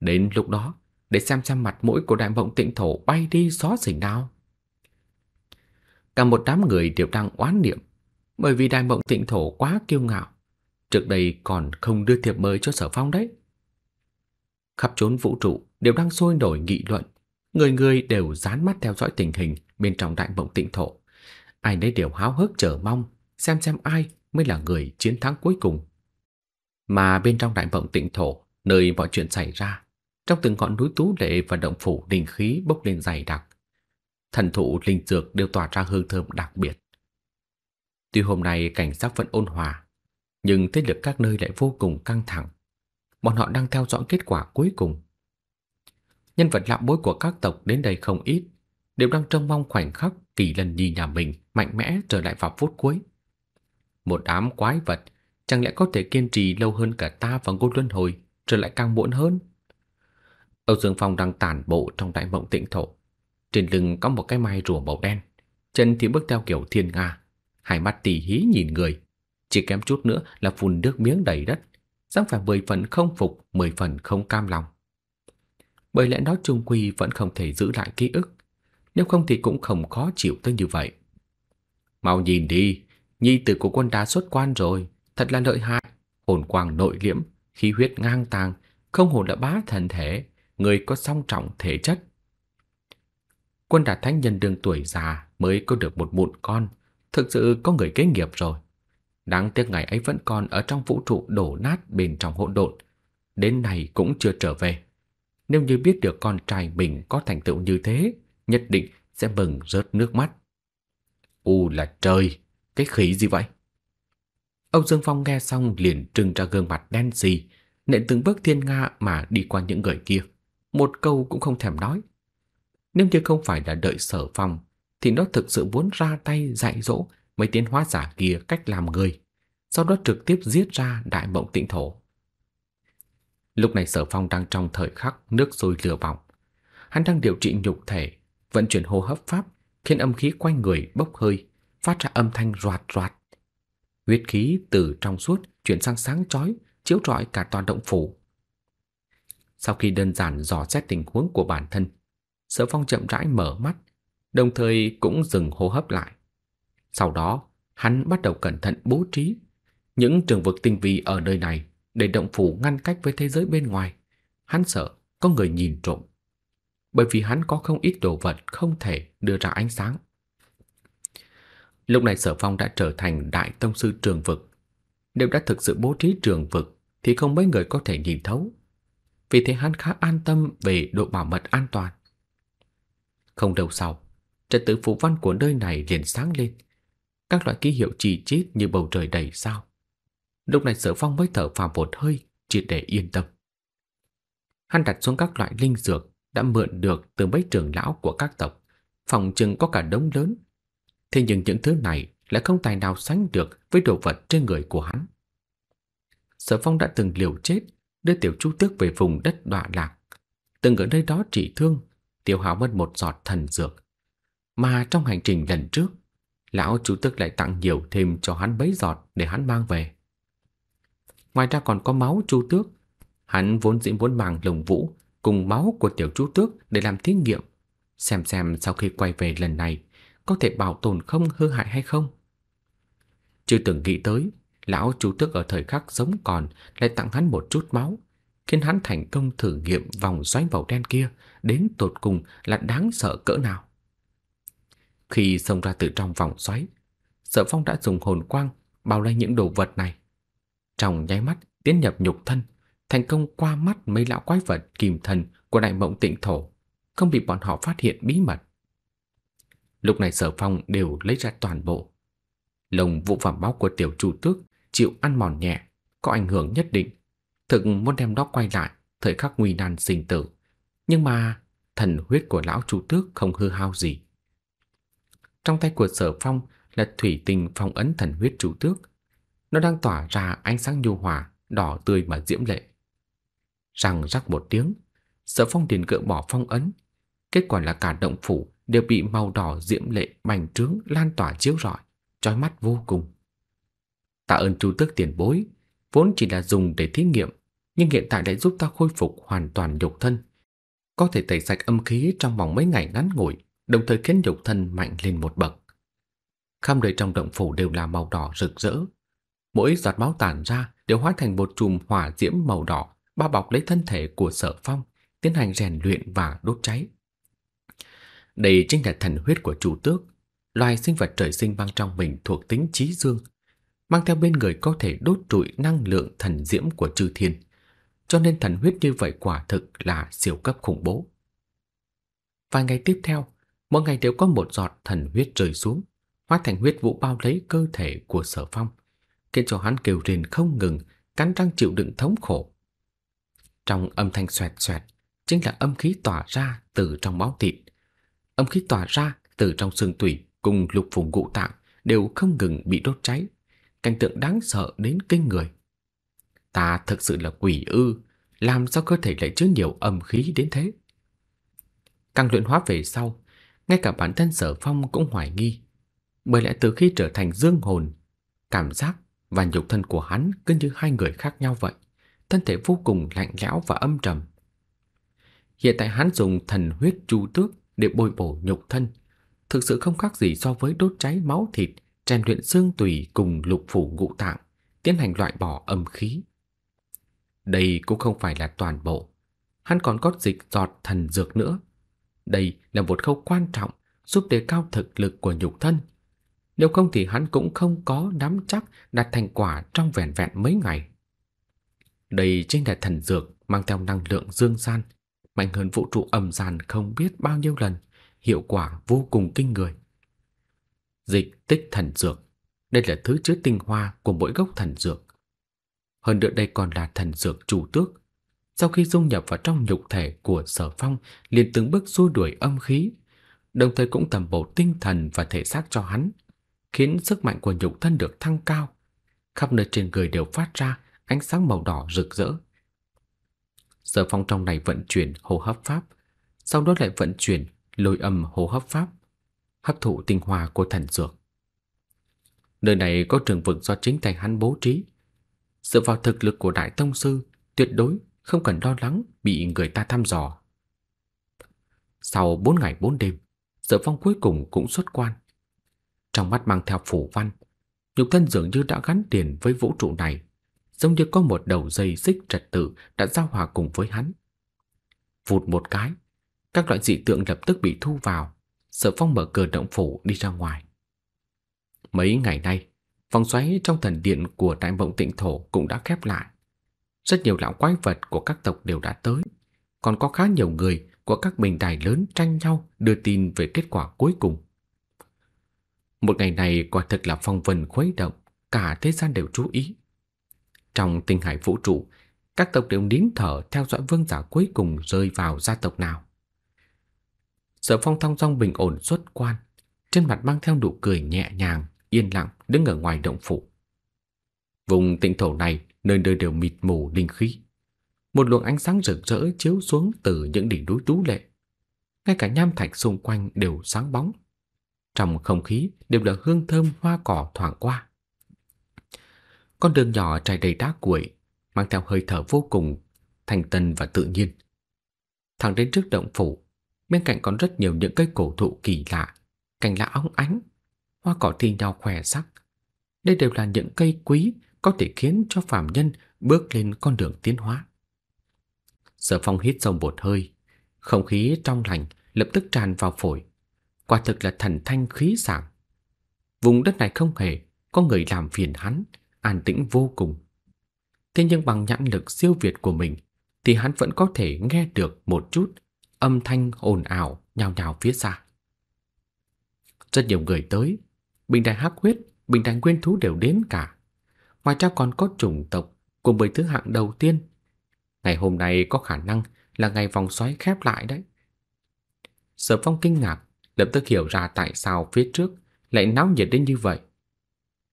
Đến lúc đó, để xem xem mặt mũi của đại mộng tịnh thổ bay đi xó xỉnh nào. Cả một đám người đều đang oán niệm, bởi vì đại mộng tịnh thổ quá kiêu ngạo. Trước đây còn không đưa thiệp mời cho sở phong đấy. Khắp chốn vũ trụ đều đang sôi nổi nghị luận người người đều dán mắt theo dõi tình hình bên trong đại mộng tịnh thổ. Ai nấy đều háo hức chờ mong, xem xem ai mới là người chiến thắng cuối cùng. Mà bên trong đại mộng tịnh thổ, nơi mọi chuyện xảy ra, trong từng ngọn núi tú lệ và động phủ đình khí bốc lên dày đặc. Thần thụ linh dược đều tỏa ra hương thơm đặc biệt. Tuy hôm nay cảnh giác vẫn ôn hòa, nhưng thế lực các nơi lại vô cùng căng thẳng. Bọn họ đang theo dõi kết quả cuối cùng nhân vật lạ bối của các tộc đến đây không ít, đều đang trông mong khoảnh khắc kỳ lần nhi nhà mình mạnh mẽ trở lại vào phút cuối. Một đám quái vật chẳng lẽ có thể kiên trì lâu hơn cả ta và ngôn luân hồi trở lại càng muộn hơn? Âu Dương Phong đang tản bộ trong đại mộng tĩnh thổ. Trên lưng có một cái mai rùa màu đen, chân thì bước theo kiểu thiên nga, hai mắt tỉ hí nhìn người. Chỉ kém chút nữa là phun nước miếng đầy đất, dáng vẻ mười phần không phục, mười phần không cam lòng bởi lẽ nó trung quy vẫn không thể giữ lại ký ức, nếu không thì cũng không khó chịu tới như vậy. Mau nhìn đi, nhi tử của quân đa xuất quan rồi, thật là lợi hại, hồn quang nội liễm, khí huyết ngang tàng, không hổ là bá thần thể, người có song trọng thể chất. Quân đà thánh nhân đương tuổi già mới có được một mụn con, thực sự có người kế nghiệp rồi. Đáng tiếc ngày ấy vẫn còn ở trong vũ trụ đổ nát bên trong hỗn độn, đến nay cũng chưa trở về. Nếu như biết được con trai mình có thành tựu như thế, nhất định sẽ bừng rớt nước mắt. U là trời, cái khỉ gì vậy? Ông Dương Phong nghe xong liền trừng ra gương mặt đen xì, nện từng bước thiên nga mà đi qua những người kia, một câu cũng không thèm nói. Nếu như không phải là đợi sở Phong, thì nó thực sự muốn ra tay dạy dỗ mấy tiến hóa giả kia cách làm người, sau đó trực tiếp giết ra đại mộng tịnh thổ. Lúc này Sở Phong đang trong thời khắc nước sôi lửa bỏng. Hắn đang điều trị nhục thể, vận chuyển hô hấp pháp, khiến âm khí quanh người bốc hơi, phát ra âm thanh roạt roạt. Huyết khí từ trong suốt chuyển sang sáng chói, chiếu rọi cả toàn động phủ. Sau khi đơn giản dò xét tình huống của bản thân, Sở Phong chậm rãi mở mắt, đồng thời cũng dừng hô hấp lại. Sau đó, hắn bắt đầu cẩn thận bố trí những trường vực tinh vi ở nơi này để động phủ ngăn cách với thế giới bên ngoài. Hắn sợ có người nhìn trộm. Bởi vì hắn có không ít đồ vật không thể đưa ra ánh sáng. Lúc này Sở Phong đã trở thành đại tông sư trường vực. Nếu đã thực sự bố trí trường vực thì không mấy người có thể nhìn thấu. Vì thế hắn khá an tâm về độ bảo mật an toàn. Không lâu sau, trật tự phủ văn của nơi này liền sáng lên. Các loại ký hiệu chỉ chít như bầu trời đầy sao. Lúc này sở phong mới thở phào một hơi triệt để yên tâm Hắn đặt xuống các loại linh dược Đã mượn được từ mấy trưởng lão của các tộc Phòng chừng có cả đống lớn Thế nhưng những thứ này Lại không tài nào sánh được Với đồ vật trên người của hắn Sở phong đã từng liều chết Đưa tiểu chu tước về vùng đất đọa lạc Từng ở nơi đó trị thương tiểu hào mất một giọt thần dược Mà trong hành trình lần trước Lão chú tước lại tặng nhiều thêm cho hắn mấy giọt để hắn mang về ngoài ra còn có máu chu tước. Hắn vốn dĩ muốn mang lồng vũ cùng máu của tiểu chu tước để làm thí nghiệm, xem xem sau khi quay về lần này có thể bảo tồn không hư hại hay không. Chưa từng nghĩ tới, lão chu tước ở thời khắc sống còn lại tặng hắn một chút máu, khiến hắn thành công thử nghiệm vòng xoáy màu đen kia đến tột cùng là đáng sợ cỡ nào. Khi xông ra từ trong vòng xoáy, Sở Phong đã dùng hồn quang bao lấy những đồ vật này trong nháy mắt tiến nhập nhục thân, thành công qua mắt mấy lão quái vật kìm thần của đại mộng tịnh thổ, không bị bọn họ phát hiện bí mật. Lúc này sở phong đều lấy ra toàn bộ. Lồng vụ phẩm báo của tiểu chủ tước chịu ăn mòn nhẹ, có ảnh hưởng nhất định. Thực muốn đem đó quay lại, thời khắc nguy nan sinh tử. Nhưng mà thần huyết của lão chủ tước không hư hao gì. Trong tay của sở phong là thủy tình phong ấn thần huyết chủ tước, nó đang tỏa ra ánh sáng nhu hòa, đỏ tươi mà diễm lệ. Răng rắc một tiếng, sở phong điền cựa bỏ phong ấn. Kết quả là cả động phủ đều bị màu đỏ diễm lệ mảnh trướng lan tỏa chiếu rọi, trói mắt vô cùng. Tạ ơn chú tước tiền bối, vốn chỉ là dùng để thí nghiệm, nhưng hiện tại đã giúp ta khôi phục hoàn toàn nhục thân. Có thể tẩy sạch âm khí trong vòng mấy ngày ngắn ngủi, đồng thời khiến nhục thân mạnh lên một bậc. Khắp đời trong động phủ đều là màu đỏ rực rỡ, mỗi giọt máu tản ra đều hóa thành một chùm hỏa diễm màu đỏ bao bọc lấy thân thể của sở phong, tiến hành rèn luyện và đốt cháy. Đây chính là thần huyết của chủ tước, loài sinh vật trời sinh mang trong mình thuộc tính trí dương, mang theo bên người có thể đốt trụi năng lượng thần diễm của chư thiên, cho nên thần huyết như vậy quả thực là siêu cấp khủng bố. Vài ngày tiếp theo, mỗi ngày đều có một giọt thần huyết rơi xuống, hóa thành huyết vụ bao lấy cơ thể của sở phong – khiến cho hắn kêu rên không ngừng, cắn răng chịu đựng thống khổ. Trong âm thanh xoẹt xoẹt, chính là âm khí tỏa ra từ trong máu thịt. Âm khí tỏa ra từ trong xương tủy cùng lục phủ ngũ tạng đều không ngừng bị đốt cháy, cảnh tượng đáng sợ đến kinh người. Ta thực sự là quỷ ư, làm sao cơ thể lại chứa nhiều âm khí đến thế? Càng luyện hóa về sau, ngay cả bản thân Sở Phong cũng hoài nghi, bởi lẽ từ khi trở thành dương hồn, cảm giác và nhục thân của hắn cứ như hai người khác nhau vậy, thân thể vô cùng lạnh lẽo và âm trầm. Hiện tại hắn dùng thần huyết chu tước để bồi bổ nhục thân, thực sự không khác gì so với đốt cháy máu thịt, rèn luyện xương tủy cùng lục phủ ngũ tạng, tiến hành loại bỏ âm khí. Đây cũng không phải là toàn bộ, hắn còn có dịch giọt thần dược nữa. Đây là một khâu quan trọng giúp đề cao thực lực của nhục thân nếu không thì hắn cũng không có nắm chắc đạt thành quả trong vẻn vẹn mấy ngày. Đây chính là thần dược mang theo năng lượng dương gian, mạnh hơn vũ trụ âm gian không biết bao nhiêu lần, hiệu quả vô cùng kinh người. Dịch tích thần dược, đây là thứ chứa tinh hoa của mỗi gốc thần dược. Hơn nữa đây còn là thần dược chủ tước. Sau khi dung nhập vào trong nhục thể của sở phong liền từng bước xua đuổi âm khí, đồng thời cũng tầm bổ tinh thần và thể xác cho hắn, khiến sức mạnh của nhục thân được thăng cao. Khắp nơi trên người đều phát ra ánh sáng màu đỏ rực rỡ. Sở phong trong này vận chuyển hô hấp pháp, sau đó lại vận chuyển lôi âm hô hấp pháp, hấp thụ tinh hoa của thần dược. Nơi này có trường vực do chính tay hắn bố trí. Dựa vào thực lực của Đại Tông Sư, tuyệt đối không cần lo lắng bị người ta thăm dò. Sau 4 ngày 4 đêm, Sở Phong cuối cùng cũng xuất quan trong mắt mang theo phủ văn. Nhục thân dường như đã gắn tiền với vũ trụ này, giống như có một đầu dây xích trật tự đã giao hòa cùng với hắn. Vụt một cái, các loại dị tượng lập tức bị thu vào, sở phong mở cửa động phủ đi ra ngoài. Mấy ngày nay, vòng xoáy trong thần điện của đại mộng tịnh thổ cũng đã khép lại. Rất nhiều lão quái vật của các tộc đều đã tới, còn có khá nhiều người của các bình đài lớn tranh nhau đưa tin về kết quả cuối cùng. Một ngày này quả thực là phong vân khuấy động, cả thế gian đều chú ý. Trong tinh hải vũ trụ, các tộc đều nín thở theo dõi vương giả cuối cùng rơi vào gia tộc nào. Sở phong thong dong bình ổn xuất quan, trên mặt mang theo nụ cười nhẹ nhàng, yên lặng đứng ở ngoài động phủ. Vùng tịnh thổ này, nơi nơi đều mịt mù linh khí. Một luồng ánh sáng rực rỡ chiếu xuống từ những đỉnh núi tú lệ. Ngay cả nham thạch xung quanh đều sáng bóng, trong không khí đều là hương thơm hoa cỏ thoảng qua. Con đường nhỏ trải đầy đá cuội, mang theo hơi thở vô cùng thanh tân và tự nhiên. Thẳng đến trước động phủ, bên cạnh còn rất nhiều những cây cổ thụ kỳ lạ, cành lá óng ánh, hoa cỏ thi nhau khỏe sắc. Đây đều là những cây quý có thể khiến cho phàm nhân bước lên con đường tiến hóa. Sở Phong hít sâu một hơi, không khí trong lành lập tức tràn vào phổi, quả thực là thần thanh khí sảng. Vùng đất này không hề có người làm phiền hắn, an tĩnh vô cùng. Thế nhưng bằng nhãn lực siêu việt của mình thì hắn vẫn có thể nghe được một chút âm thanh ồn ào nhào nhào phía xa. Rất nhiều người tới, bình đài hắc huyết, bình đài nguyên thú đều đến cả. Ngoài ra còn có chủng tộc của mười thứ hạng đầu tiên. Ngày hôm nay có khả năng là ngày vòng xoáy khép lại đấy. Sở Phong kinh ngạc lập tức hiểu ra tại sao phía trước lại náo nhiệt đến như vậy.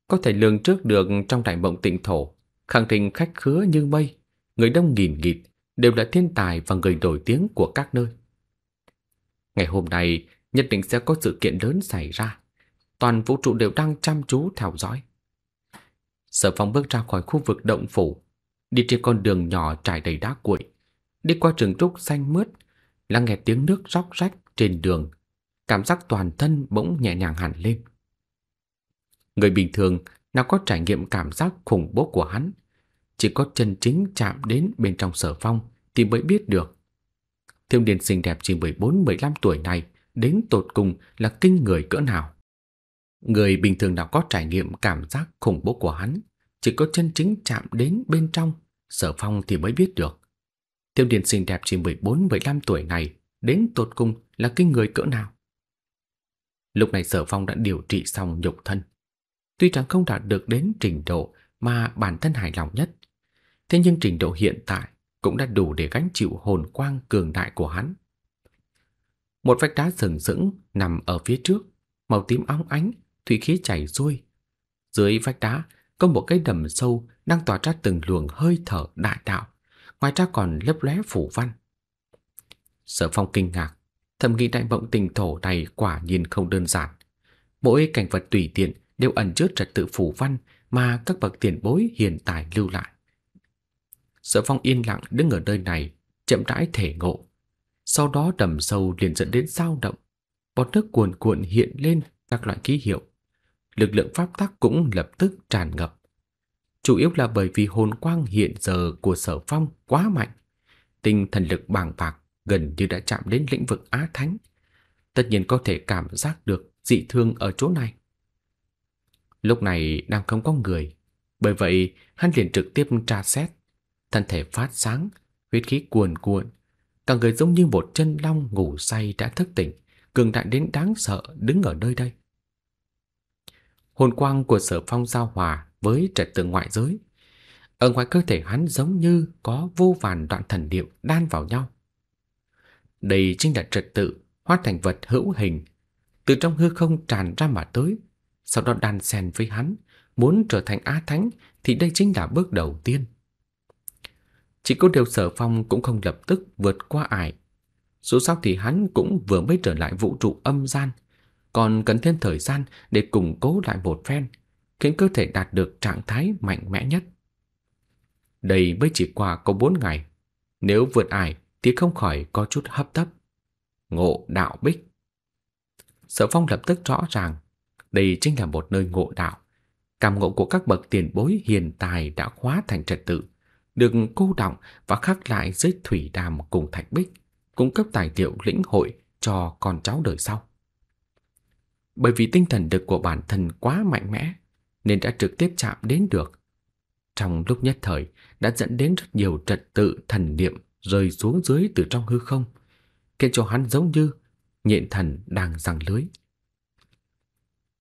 Có thể lường trước được trong đại mộng tịnh thổ, khẳng định khách khứa như mây, người đông nghìn nghịt đều là thiên tài và người nổi tiếng của các nơi. Ngày hôm nay nhất định sẽ có sự kiện lớn xảy ra, toàn vũ trụ đều đang chăm chú theo dõi. Sở Phong bước ra khỏi khu vực động phủ, đi trên con đường nhỏ trải đầy đá cuội, đi qua rừng trúc xanh mướt, lắng nghe tiếng nước róc rách trên đường cảm giác toàn thân bỗng nhẹ nhàng hẳn lên. Người bình thường nào có trải nghiệm cảm giác khủng bố của hắn, chỉ có chân chính chạm đến bên trong sở phong thì mới biết được. Thiếu niên xinh đẹp chỉ 14-15 tuổi này đến tột cùng là kinh người cỡ nào. Người bình thường nào có trải nghiệm cảm giác khủng bố của hắn, chỉ có chân chính chạm đến bên trong sở phong thì mới biết được. Thiếu niên xinh đẹp chỉ 14-15 tuổi này đến tột cùng là kinh người cỡ nào. Lúc này Sở Phong đã điều trị xong nhục thân. Tuy chẳng không đạt được đến trình độ mà bản thân hài lòng nhất, thế nhưng trình độ hiện tại cũng đã đủ để gánh chịu hồn quang cường đại của hắn. Một vách đá sừng sững nằm ở phía trước, màu tím óng ánh, thủy khí chảy xuôi. Dưới vách đá có một cái đầm sâu đang tỏa ra từng luồng hơi thở đại đạo, ngoài ra còn lấp lóe phủ văn. Sở Phong kinh ngạc, Thẩm nghĩ đại mộng tình thổ này quả nhiên không đơn giản. Mỗi cảnh vật tùy tiện đều ẩn chứa trật tự phủ văn mà các bậc tiền bối hiện tại lưu lại. Sở phong yên lặng đứng ở nơi này, chậm rãi thể ngộ. Sau đó đầm sâu liền dẫn đến dao động. Bọt nước cuồn cuộn hiện lên các loại ký hiệu. Lực lượng pháp tắc cũng lập tức tràn ngập. Chủ yếu là bởi vì hồn quang hiện giờ của sở phong quá mạnh. Tinh thần lực bàng bạc gần như đã chạm đến lĩnh vực á thánh, tất nhiên có thể cảm giác được dị thương ở chỗ này. Lúc này đang không có người, bởi vậy hắn liền trực tiếp tra xét, thân thể phát sáng, huyết khí cuồn cuộn, cả người giống như một chân long ngủ say đã thức tỉnh, cường đại đến đáng sợ đứng ở nơi đây. Hồn quang của Sở Phong giao hòa với trật tự ngoại giới. Ở ngoài cơ thể hắn giống như có vô vàn đoạn thần điệu đan vào nhau. Đây chính là trật tự hóa thành vật hữu hình, từ trong hư không tràn ra mà tới, sau đó đan xen với hắn, muốn trở thành á thánh thì đây chính là bước đầu tiên. Chỉ có điều Sở Phong cũng không lập tức vượt qua ải. dù sao thì hắn cũng vừa mới trở lại vũ trụ âm gian, còn cần thêm thời gian để củng cố lại một phen, khiến cơ thể đạt được trạng thái mạnh mẽ nhất. Đây mới chỉ qua có bốn ngày, nếu vượt ải thì không khỏi có chút hấp tấp. Ngộ đạo bích. Sở Phong lập tức rõ ràng, đây chính là một nơi ngộ đạo. Cảm ngộ của các bậc tiền bối hiền tài đã khóa thành trật tự, được cô đọng và khắc lại dưới thủy đàm cùng thạch bích, cung cấp tài liệu lĩnh hội cho con cháu đời sau. Bởi vì tinh thần lực của bản thân quá mạnh mẽ, nên đã trực tiếp chạm đến được. Trong lúc nhất thời đã dẫn đến rất nhiều trật tự thần niệm rơi xuống dưới từ trong hư không, khiến cho hắn giống như nhện thần đang răng lưới.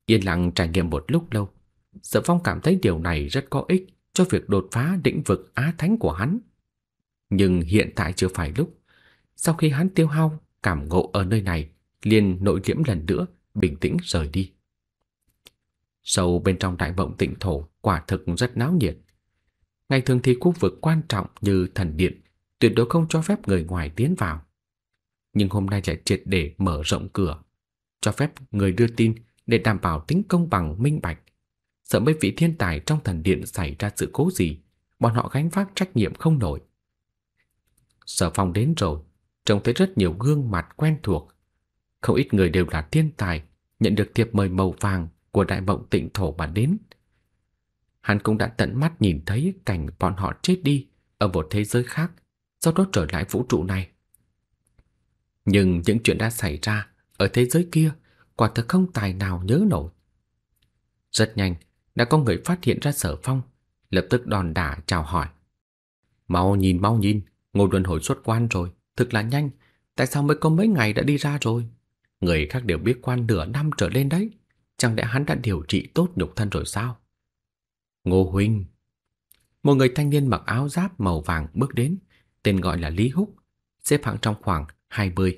Yên lặng trải nghiệm một lúc lâu, Sở Phong cảm thấy điều này rất có ích cho việc đột phá lĩnh vực á thánh của hắn. Nhưng hiện tại chưa phải lúc. Sau khi hắn tiêu hao cảm ngộ ở nơi này, liền nội liễm lần nữa, bình tĩnh rời đi. Sâu bên trong đại vọng tịnh thổ quả thực rất náo nhiệt. Ngày thường thì khu vực quan trọng như thần điện tuyệt đối không cho phép người ngoài tiến vào. Nhưng hôm nay lại triệt để mở rộng cửa, cho phép người đưa tin để đảm bảo tính công bằng minh bạch. Sợ mấy vị thiên tài trong thần điện xảy ra sự cố gì, bọn họ gánh vác trách nhiệm không nổi. Sở Phong đến rồi, trông thấy rất nhiều gương mặt quen thuộc. Không ít người đều là thiên tài, nhận được thiệp mời màu vàng của đại mộng tịnh thổ mà đến. Hắn cũng đã tận mắt nhìn thấy cảnh bọn họ chết đi ở một thế giới khác sau đó trở lại vũ trụ này. Nhưng những chuyện đã xảy ra ở thế giới kia quả thực không tài nào nhớ nổi. Rất nhanh, đã có người phát hiện ra sở phong, lập tức đòn đả chào hỏi. Mau nhìn mau nhìn, ngô luân hồi xuất quan rồi, thực là nhanh, tại sao mới có mấy ngày đã đi ra rồi? Người khác đều biết quan nửa năm trở lên đấy, chẳng lẽ hắn đã điều trị tốt nhục thân rồi sao? Ngô huynh Một người thanh niên mặc áo giáp màu vàng bước đến, tên gọi là Lý Húc, xếp hạng trong khoảng 20-30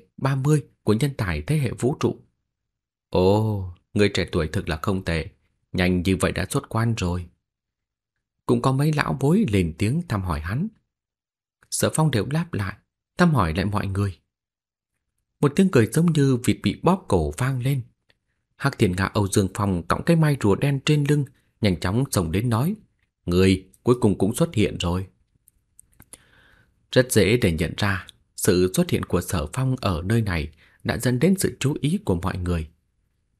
của nhân tài thế hệ vũ trụ. Ồ, người trẻ tuổi thực là không tệ, nhanh như vậy đã xuất quan rồi. Cũng có mấy lão bối lên tiếng thăm hỏi hắn. Sở phong đều đáp lại, thăm hỏi lại mọi người. Một tiếng cười giống như vịt bị bóp cổ vang lên. Hạc thiền ngạ Âu Dương Phong cõng cái mai rùa đen trên lưng, nhanh chóng sổng đến nói. Người cuối cùng cũng xuất hiện rồi. Rất dễ để nhận ra, sự xuất hiện của Sở Phong ở nơi này đã dẫn đến sự chú ý của mọi người.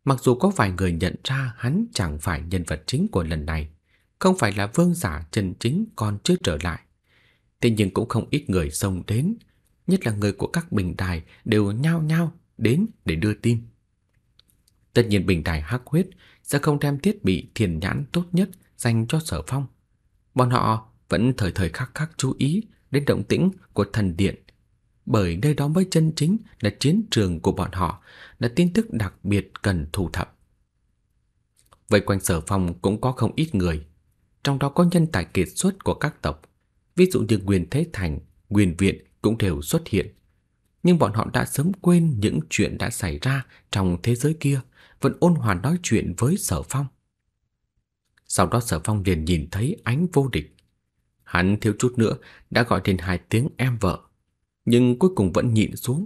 Mặc dù có vài người nhận ra hắn chẳng phải nhân vật chính của lần này, không phải là vương giả chân chính còn chưa trở lại. Thế nhưng cũng không ít người xông đến, nhất là người của các bình đài đều nhao nhao đến để đưa tin. Tất nhiên bình đài hắc huyết sẽ không đem thiết bị thiền nhãn tốt nhất dành cho sở phong. Bọn họ vẫn thời thời khắc khắc chú ý đến động tĩnh của thần điện bởi nơi đó mới chân chính là chiến trường của bọn họ, là tin tức đặc biệt cần thu thập. Vậy quanh sở phòng cũng có không ít người, trong đó có nhân tài kiệt xuất của các tộc. Ví dụ như quyền Thế Thành, quyền Viện cũng đều xuất hiện. Nhưng bọn họ đã sớm quên những chuyện đã xảy ra trong thế giới kia, vẫn ôn hòa nói chuyện với sở phong. Sau đó sở phong liền nhìn thấy ánh vô địch, Hắn thiếu chút nữa đã gọi thêm hai tiếng em vợ, nhưng cuối cùng vẫn nhịn xuống,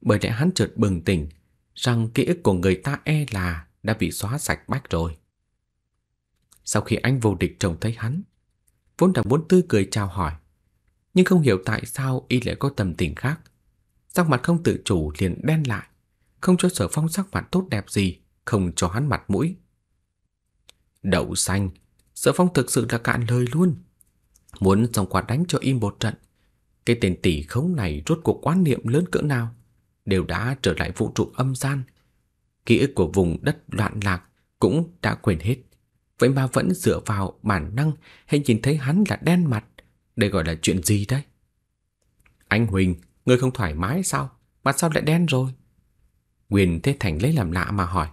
bởi lẽ hắn chợt bừng tỉnh rằng ký ức của người ta e là đã bị xóa sạch bách rồi. Sau khi anh vô địch trông thấy hắn, vốn đã muốn tươi cười chào hỏi, nhưng không hiểu tại sao y lại có tầm tình khác. Sắc mặt không tự chủ liền đen lại, không cho Sở Phong sắc mặt tốt đẹp gì, không cho hắn mặt mũi. Đậu xanh, Sở Phong thực sự là cạn lời luôn. Muốn xong quạt đánh cho im một trận Cái tên tỷ khống này rốt cuộc quan niệm lớn cỡ nào Đều đã trở lại vũ trụ âm gian Ký ức của vùng đất loạn lạc Cũng đã quên hết Vậy mà vẫn dựa vào bản năng Hay nhìn thấy hắn là đen mặt Đây gọi là chuyện gì đấy Anh Huỳnh, ngươi không thoải mái sao Mặt sao lại đen rồi Quyền Thế Thành lấy làm lạ mà hỏi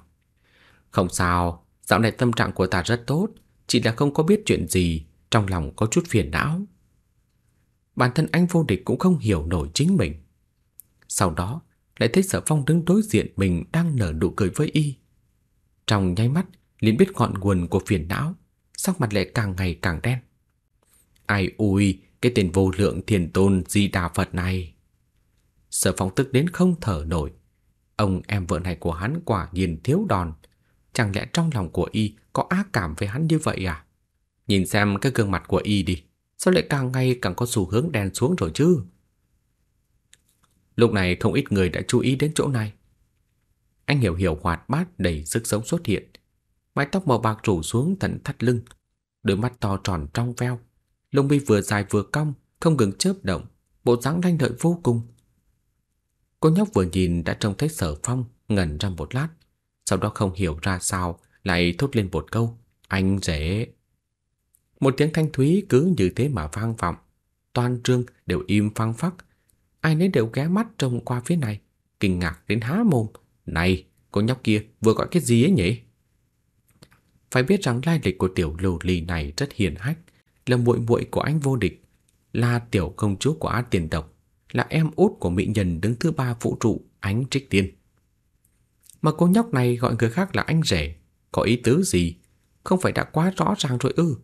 Không sao, dạo này tâm trạng của ta rất tốt Chỉ là không có biết chuyện gì trong lòng có chút phiền não. Bản thân anh vô địch cũng không hiểu nổi chính mình. Sau đó, lại thấy Sở Phong đứng đối diện mình đang nở nụ cười với y. Trong nháy mắt, liền biết ngọn nguồn của phiền não, sắc mặt lại càng ngày càng đen. Ai ui, cái tên vô lượng thiền tôn di đà Phật này. Sở Phong tức đến không thở nổi. Ông em vợ này của hắn quả nhiên thiếu đòn. Chẳng lẽ trong lòng của y có ác cảm với hắn như vậy à? Nhìn xem cái gương mặt của y đi, sao lại càng ngày càng có xu hướng đen xuống rồi chứ? Lúc này không ít người đã chú ý đến chỗ này. Anh Hiểu Hiểu hoạt bát đầy sức sống xuất hiện. Mái tóc màu bạc rủ xuống tận thắt lưng, đôi mắt to tròn trong veo, lông mi vừa dài vừa cong, không ngừng chớp động, bộ dáng đanh đợi vô cùng. Cô nhóc vừa nhìn đã trông thấy Sở Phong ngẩn ra một lát, sau đó không hiểu ra sao lại thốt lên một câu, anh dễ. Một tiếng thanh thúy cứ như thế mà vang vọng. Toàn trường đều im phăng phắc. Ai nấy đều ghé mắt trông qua phía này. Kinh ngạc đến há mồm. Này, cô nhóc kia vừa gọi cái gì ấy nhỉ? Phải biết rằng lai lịch của tiểu lưu lì này rất hiền hách. Là muội muội của anh vô địch. Là tiểu công chúa của Á Tiền Độc. Là em út của mỹ nhân đứng thứ ba vũ trụ Ánh Trích Tiên. Mà cô nhóc này gọi người khác là anh rể. Có ý tứ gì? Không phải đã quá rõ ràng rồi ư?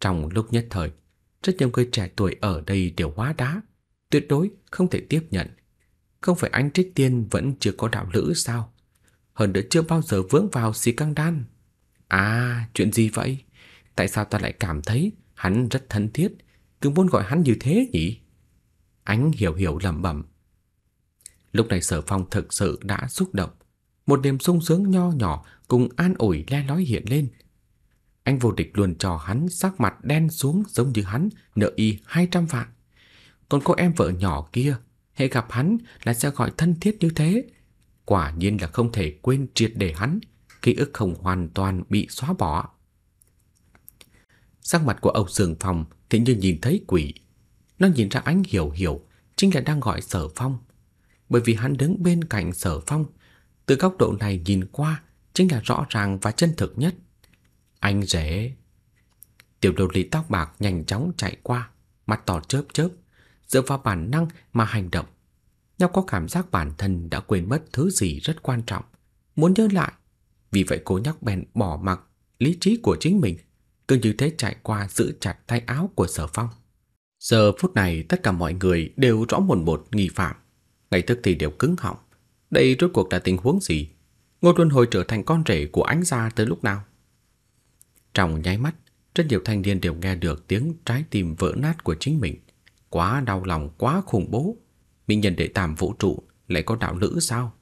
Trong lúc nhất thời, rất nhiều người trẻ tuổi ở đây đều hóa đá, tuyệt đối không thể tiếp nhận. Không phải anh Trích Tiên vẫn chưa có đạo lữ sao? Hơn nữa chưa bao giờ vướng vào xì căng đan. À, chuyện gì vậy? Tại sao ta lại cảm thấy hắn rất thân thiết, cứ muốn gọi hắn như thế nhỉ? Anh hiểu hiểu lẩm bẩm. Lúc này Sở Phong thực sự đã xúc động, một niềm sung sướng nho nhỏ cùng an ủi le lói hiện lên anh vô địch luôn cho hắn sắc mặt đen xuống giống như hắn nợ y 200 vạn. Còn cô em vợ nhỏ kia, hệ gặp hắn là sẽ gọi thân thiết như thế. Quả nhiên là không thể quên triệt để hắn, ký ức không hoàn toàn bị xóa bỏ. Sắc mặt của ông Sường Phong thì như nhìn thấy quỷ. Nó nhìn ra ánh hiểu hiểu, chính là đang gọi sở phong. Bởi vì hắn đứng bên cạnh sở phong, từ góc độ này nhìn qua chính là rõ ràng và chân thực nhất. Anh rể Tiểu đồ lý tóc bạc nhanh chóng chạy qua Mắt tỏ chớp chớp Dựa vào bản năng mà hành động Nhau có cảm giác bản thân đã quên mất thứ gì rất quan trọng Muốn nhớ lại Vì vậy cô nhóc bèn bỏ mặc Lý trí của chính mình Cứ như thế chạy qua giữ chặt tay áo của sở phong Giờ phút này tất cả mọi người đều rõ mồn một nghi phạm Ngay tức thì đều cứng họng Đây rốt cuộc là tình huống gì Ngô Luân Hồi trở thành con rể của ánh gia tới lúc nào trong nháy mắt, rất nhiều thanh niên đều nghe được tiếng trái tim vỡ nát của chính mình. Quá đau lòng, quá khủng bố. Minh nhân đệ tam vũ trụ lại có đạo lữ sao?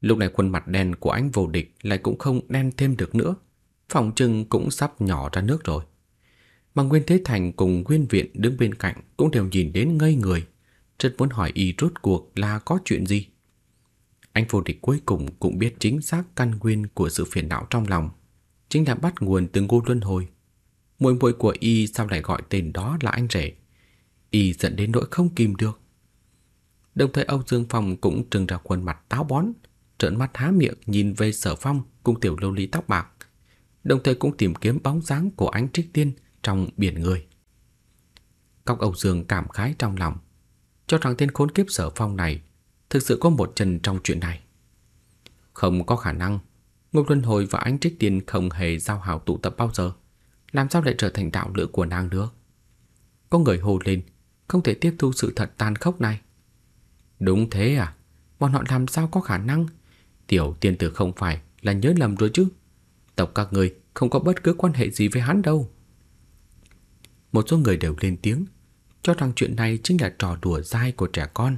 Lúc này khuôn mặt đen của anh vô địch lại cũng không đen thêm được nữa. Phòng trưng cũng sắp nhỏ ra nước rồi. Mà Nguyên Thế Thành cùng Nguyên Viện đứng bên cạnh cũng đều nhìn đến ngây người. Rất muốn hỏi y rốt cuộc là có chuyện gì. Anh vô địch cuối cùng cũng biết chính xác căn nguyên của sự phiền não trong lòng chính là bắt nguồn từ Ngô Luân Hồi. Muội muội của y sao lại gọi tên đó là anh rể? Y giận đến nỗi không kìm được. Đồng thời Âu Dương Phong cũng trừng ra khuôn mặt táo bón, trợn mắt há miệng nhìn về Sở Phong cùng tiểu lưu ly tóc bạc, đồng thời cũng tìm kiếm bóng dáng của ánh Trích Tiên trong biển người. Cóc Âu Dương cảm khái trong lòng, cho rằng tên khốn kiếp Sở Phong này thực sự có một chân trong chuyện này. Không có khả năng Ngô Luân Hồi và Ánh Trích Tiên không hề giao hảo tụ tập bao giờ Làm sao lại trở thành đạo lửa của nàng nữa? Có người hồ lên Không thể tiếp thu sự thật tàn khốc này Đúng thế à Bọn họ làm sao có khả năng Tiểu tiên tử không phải là nhớ lầm rồi chứ Tộc các người không có bất cứ quan hệ gì với hắn đâu Một số người đều lên tiếng Cho rằng chuyện này chính là trò đùa dai của trẻ con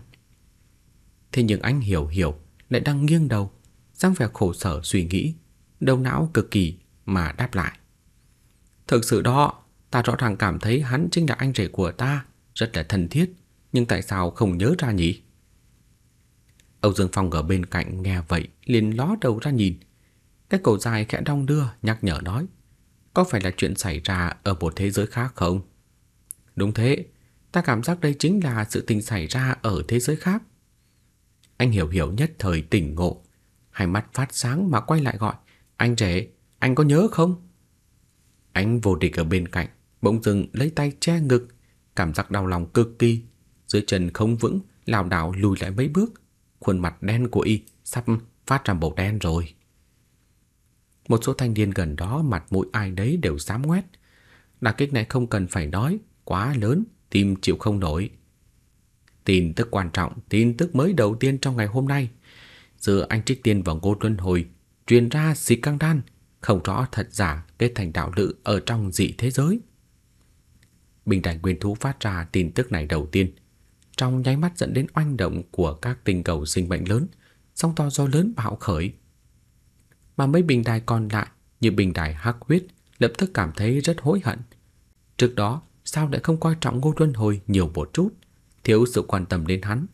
Thế nhưng anh hiểu hiểu Lại đang nghiêng đầu dáng vẻ khổ sở suy nghĩ, đầu não cực kỳ mà đáp lại. Thực sự đó, ta rõ ràng cảm thấy hắn chính là anh rể của ta, rất là thân thiết, nhưng tại sao không nhớ ra nhỉ? Âu Dương Phong ở bên cạnh nghe vậy liền ló đầu ra nhìn. Cái cổ dài khẽ đong đưa nhắc nhở nói Có phải là chuyện xảy ra ở một thế giới khác không? Đúng thế, ta cảm giác đây chính là sự tình xảy ra ở thế giới khác. Anh Hiểu Hiểu nhất thời tỉnh ngộ, hai mắt phát sáng mà quay lại gọi, "Anh rể, anh có nhớ không?" Anh vô địch ở bên cạnh, bỗng dưng lấy tay che ngực, cảm giác đau lòng cực kỳ, dưới chân không vững, lảo đảo lùi lại mấy bước, khuôn mặt đen của y sắp phát ra màu đen rồi. Một số thanh niên gần đó mặt mũi ai đấy đều dám ngoét. Đả kích này không cần phải nói, quá lớn, tim chịu không nổi. Tin tức quan trọng, tin tức mới đầu tiên trong ngày hôm nay – Giữa anh Trích Tiên và Ngô Luân Hồi truyền ra dịch căng đan, không rõ thật giả kết thành đạo lự ở trong dị thế giới. Bình đảnh quyền thú phát ra tin tức này đầu tiên, trong nháy mắt dẫn đến oanh động của các tinh cầu sinh mệnh lớn, sóng to do lớn bạo khởi. Mà mấy bình đài còn lại như bình đài hắc huyết lập tức cảm thấy rất hối hận. Trước đó, sao lại không coi trọng Ngô Luân Hồi nhiều một chút, thiếu sự quan tâm đến hắn,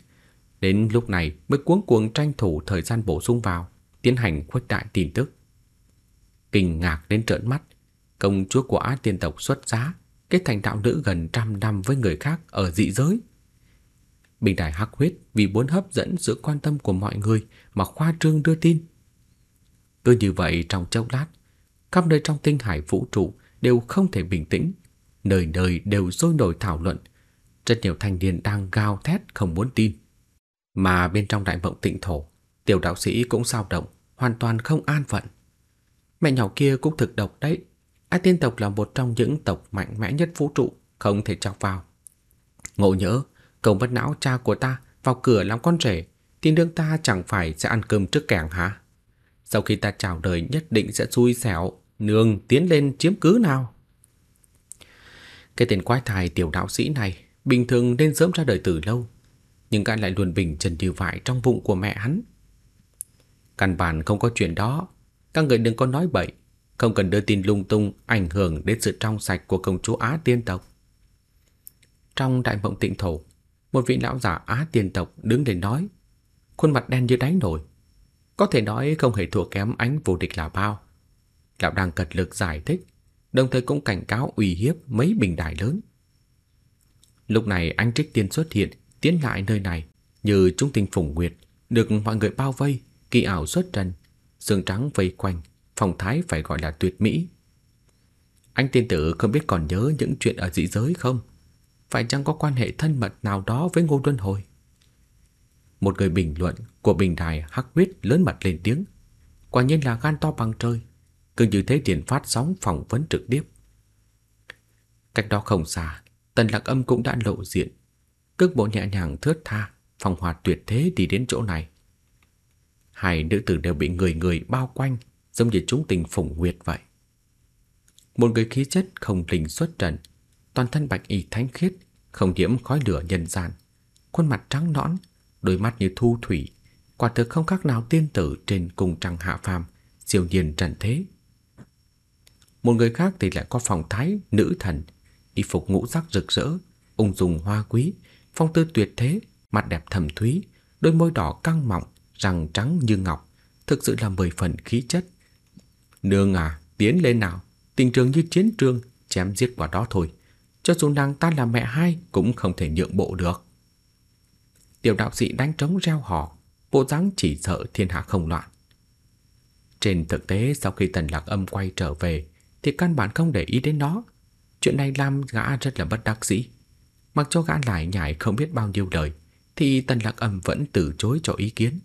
Đến lúc này mới cuống cuồng tranh thủ thời gian bổ sung vào, tiến hành khuếch đại tin tức. Kinh ngạc đến trợn mắt, công chúa của á tiên tộc xuất giá, kết thành đạo nữ gần trăm năm với người khác ở dị giới. Bình đại hắc huyết vì muốn hấp dẫn sự quan tâm của mọi người mà khoa trương đưa tin. Cứ như vậy trong chốc lát, khắp nơi trong tinh hải vũ trụ đều không thể bình tĩnh, nơi nơi đều sôi nổi thảo luận. Rất nhiều thanh niên đang gào thét không muốn tin. Mà bên trong đại mộng tịnh thổ, tiểu đạo sĩ cũng sao động, hoàn toàn không an phận. Mẹ nhỏ kia cũng thực độc đấy. ai tiên tộc là một trong những tộc mạnh mẽ nhất vũ trụ, không thể chọc vào. Ngộ nhớ, cầu bất não cha của ta vào cửa làm con rể, thì nương ta chẳng phải sẽ ăn cơm trước kẻng hả? Sau khi ta chào đời nhất định sẽ xui xẻo, nương tiến lên chiếm cứ nào. Cái tên quái thai tiểu đạo sĩ này bình thường nên sớm ra đời từ lâu, nhưng gã lại luôn bình trần như vải trong bụng của mẹ hắn. Căn bản không có chuyện đó, các người đừng có nói bậy, không cần đưa tin lung tung ảnh hưởng đến sự trong sạch của công chúa Á tiên tộc. Trong đại mộng tịnh thổ, một vị lão giả Á tiên tộc đứng để nói, khuôn mặt đen như đáy nổi, có thể nói không hề thua kém ánh vô địch là bao. Lão đang cật lực giải thích, đồng thời cũng cảnh cáo uy hiếp mấy bình đài lớn. Lúc này anh Trích Tiên xuất hiện tiến lại nơi này như trung tinh phùng nguyệt, được mọi người bao vây, kỳ ảo xuất trần, xương trắng vây quanh, phong thái phải gọi là tuyệt mỹ. Anh tiên tử không biết còn nhớ những chuyện ở dị giới không? Phải chăng có quan hệ thân mật nào đó với Ngô Luân Hồi? Một người bình luận của bình đài hắc huyết lớn mặt lên tiếng. Quả nhiên là gan to bằng trời, cứ như thế tiền phát sóng phỏng vấn trực tiếp. Cách đó không xa, tần lạc âm cũng đã lộ diện cước bộ nhẹ nhàng thướt tha, phong hòa tuyệt thế đi đến chỗ này. Hai nữ tử đều bị người người bao quanh, giống như chúng tình phủng nguyệt vậy. Một người khí chất không tình xuất trần, toàn thân bạch y thánh khiết, không nhiễm khói lửa nhân gian, khuôn mặt trắng nõn, đôi mắt như thu thủy, quả thực không khác nào tiên tử trên cung trăng hạ phàm, siêu nhiên trần thế. Một người khác thì lại có phòng thái nữ thần, y phục ngũ sắc rực rỡ, ung dung hoa quý, phong tư tuyệt thế, mặt đẹp thầm thúy, đôi môi đỏ căng mọng, răng trắng như ngọc, thực sự là mười phần khí chất. Nương à, tiến lên nào, tình trường như chiến trường, chém giết vào đó thôi. Cho dù nàng ta là mẹ hai cũng không thể nhượng bộ được. Tiểu đạo sĩ đánh trống reo hò, bộ dáng chỉ sợ thiên hạ không loạn. Trên thực tế sau khi Tần Lạc Âm quay trở về thì căn bản không để ý đến nó. Chuyện này làm gã rất là bất đắc dĩ. Mặc cho gã lại nhảy không biết bao nhiêu lời Thì Tần Lạc Âm vẫn từ chối cho ý kiến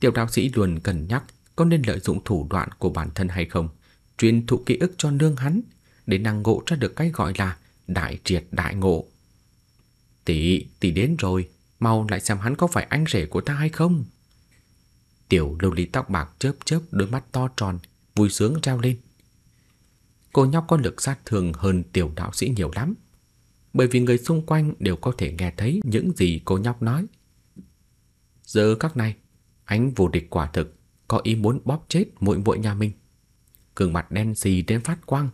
Tiểu đạo sĩ luôn cân nhắc Có nên lợi dụng thủ đoạn của bản thân hay không Truyền thụ ký ức cho nương hắn Để năng ngộ ra được cái gọi là Đại triệt đại ngộ Tỷ, tỷ đến rồi Mau lại xem hắn có phải anh rể của ta hay không Tiểu lưu ly tóc bạc chớp chớp đôi mắt to tròn Vui sướng trao lên Cô nhóc có lực sát thương hơn tiểu đạo sĩ nhiều lắm bởi vì người xung quanh đều có thể nghe thấy những gì cô nhóc nói. Giờ các này, ánh vô địch quả thực có ý muốn bóp chết muội muội nhà mình. Cường mặt đen xì đến phát quang,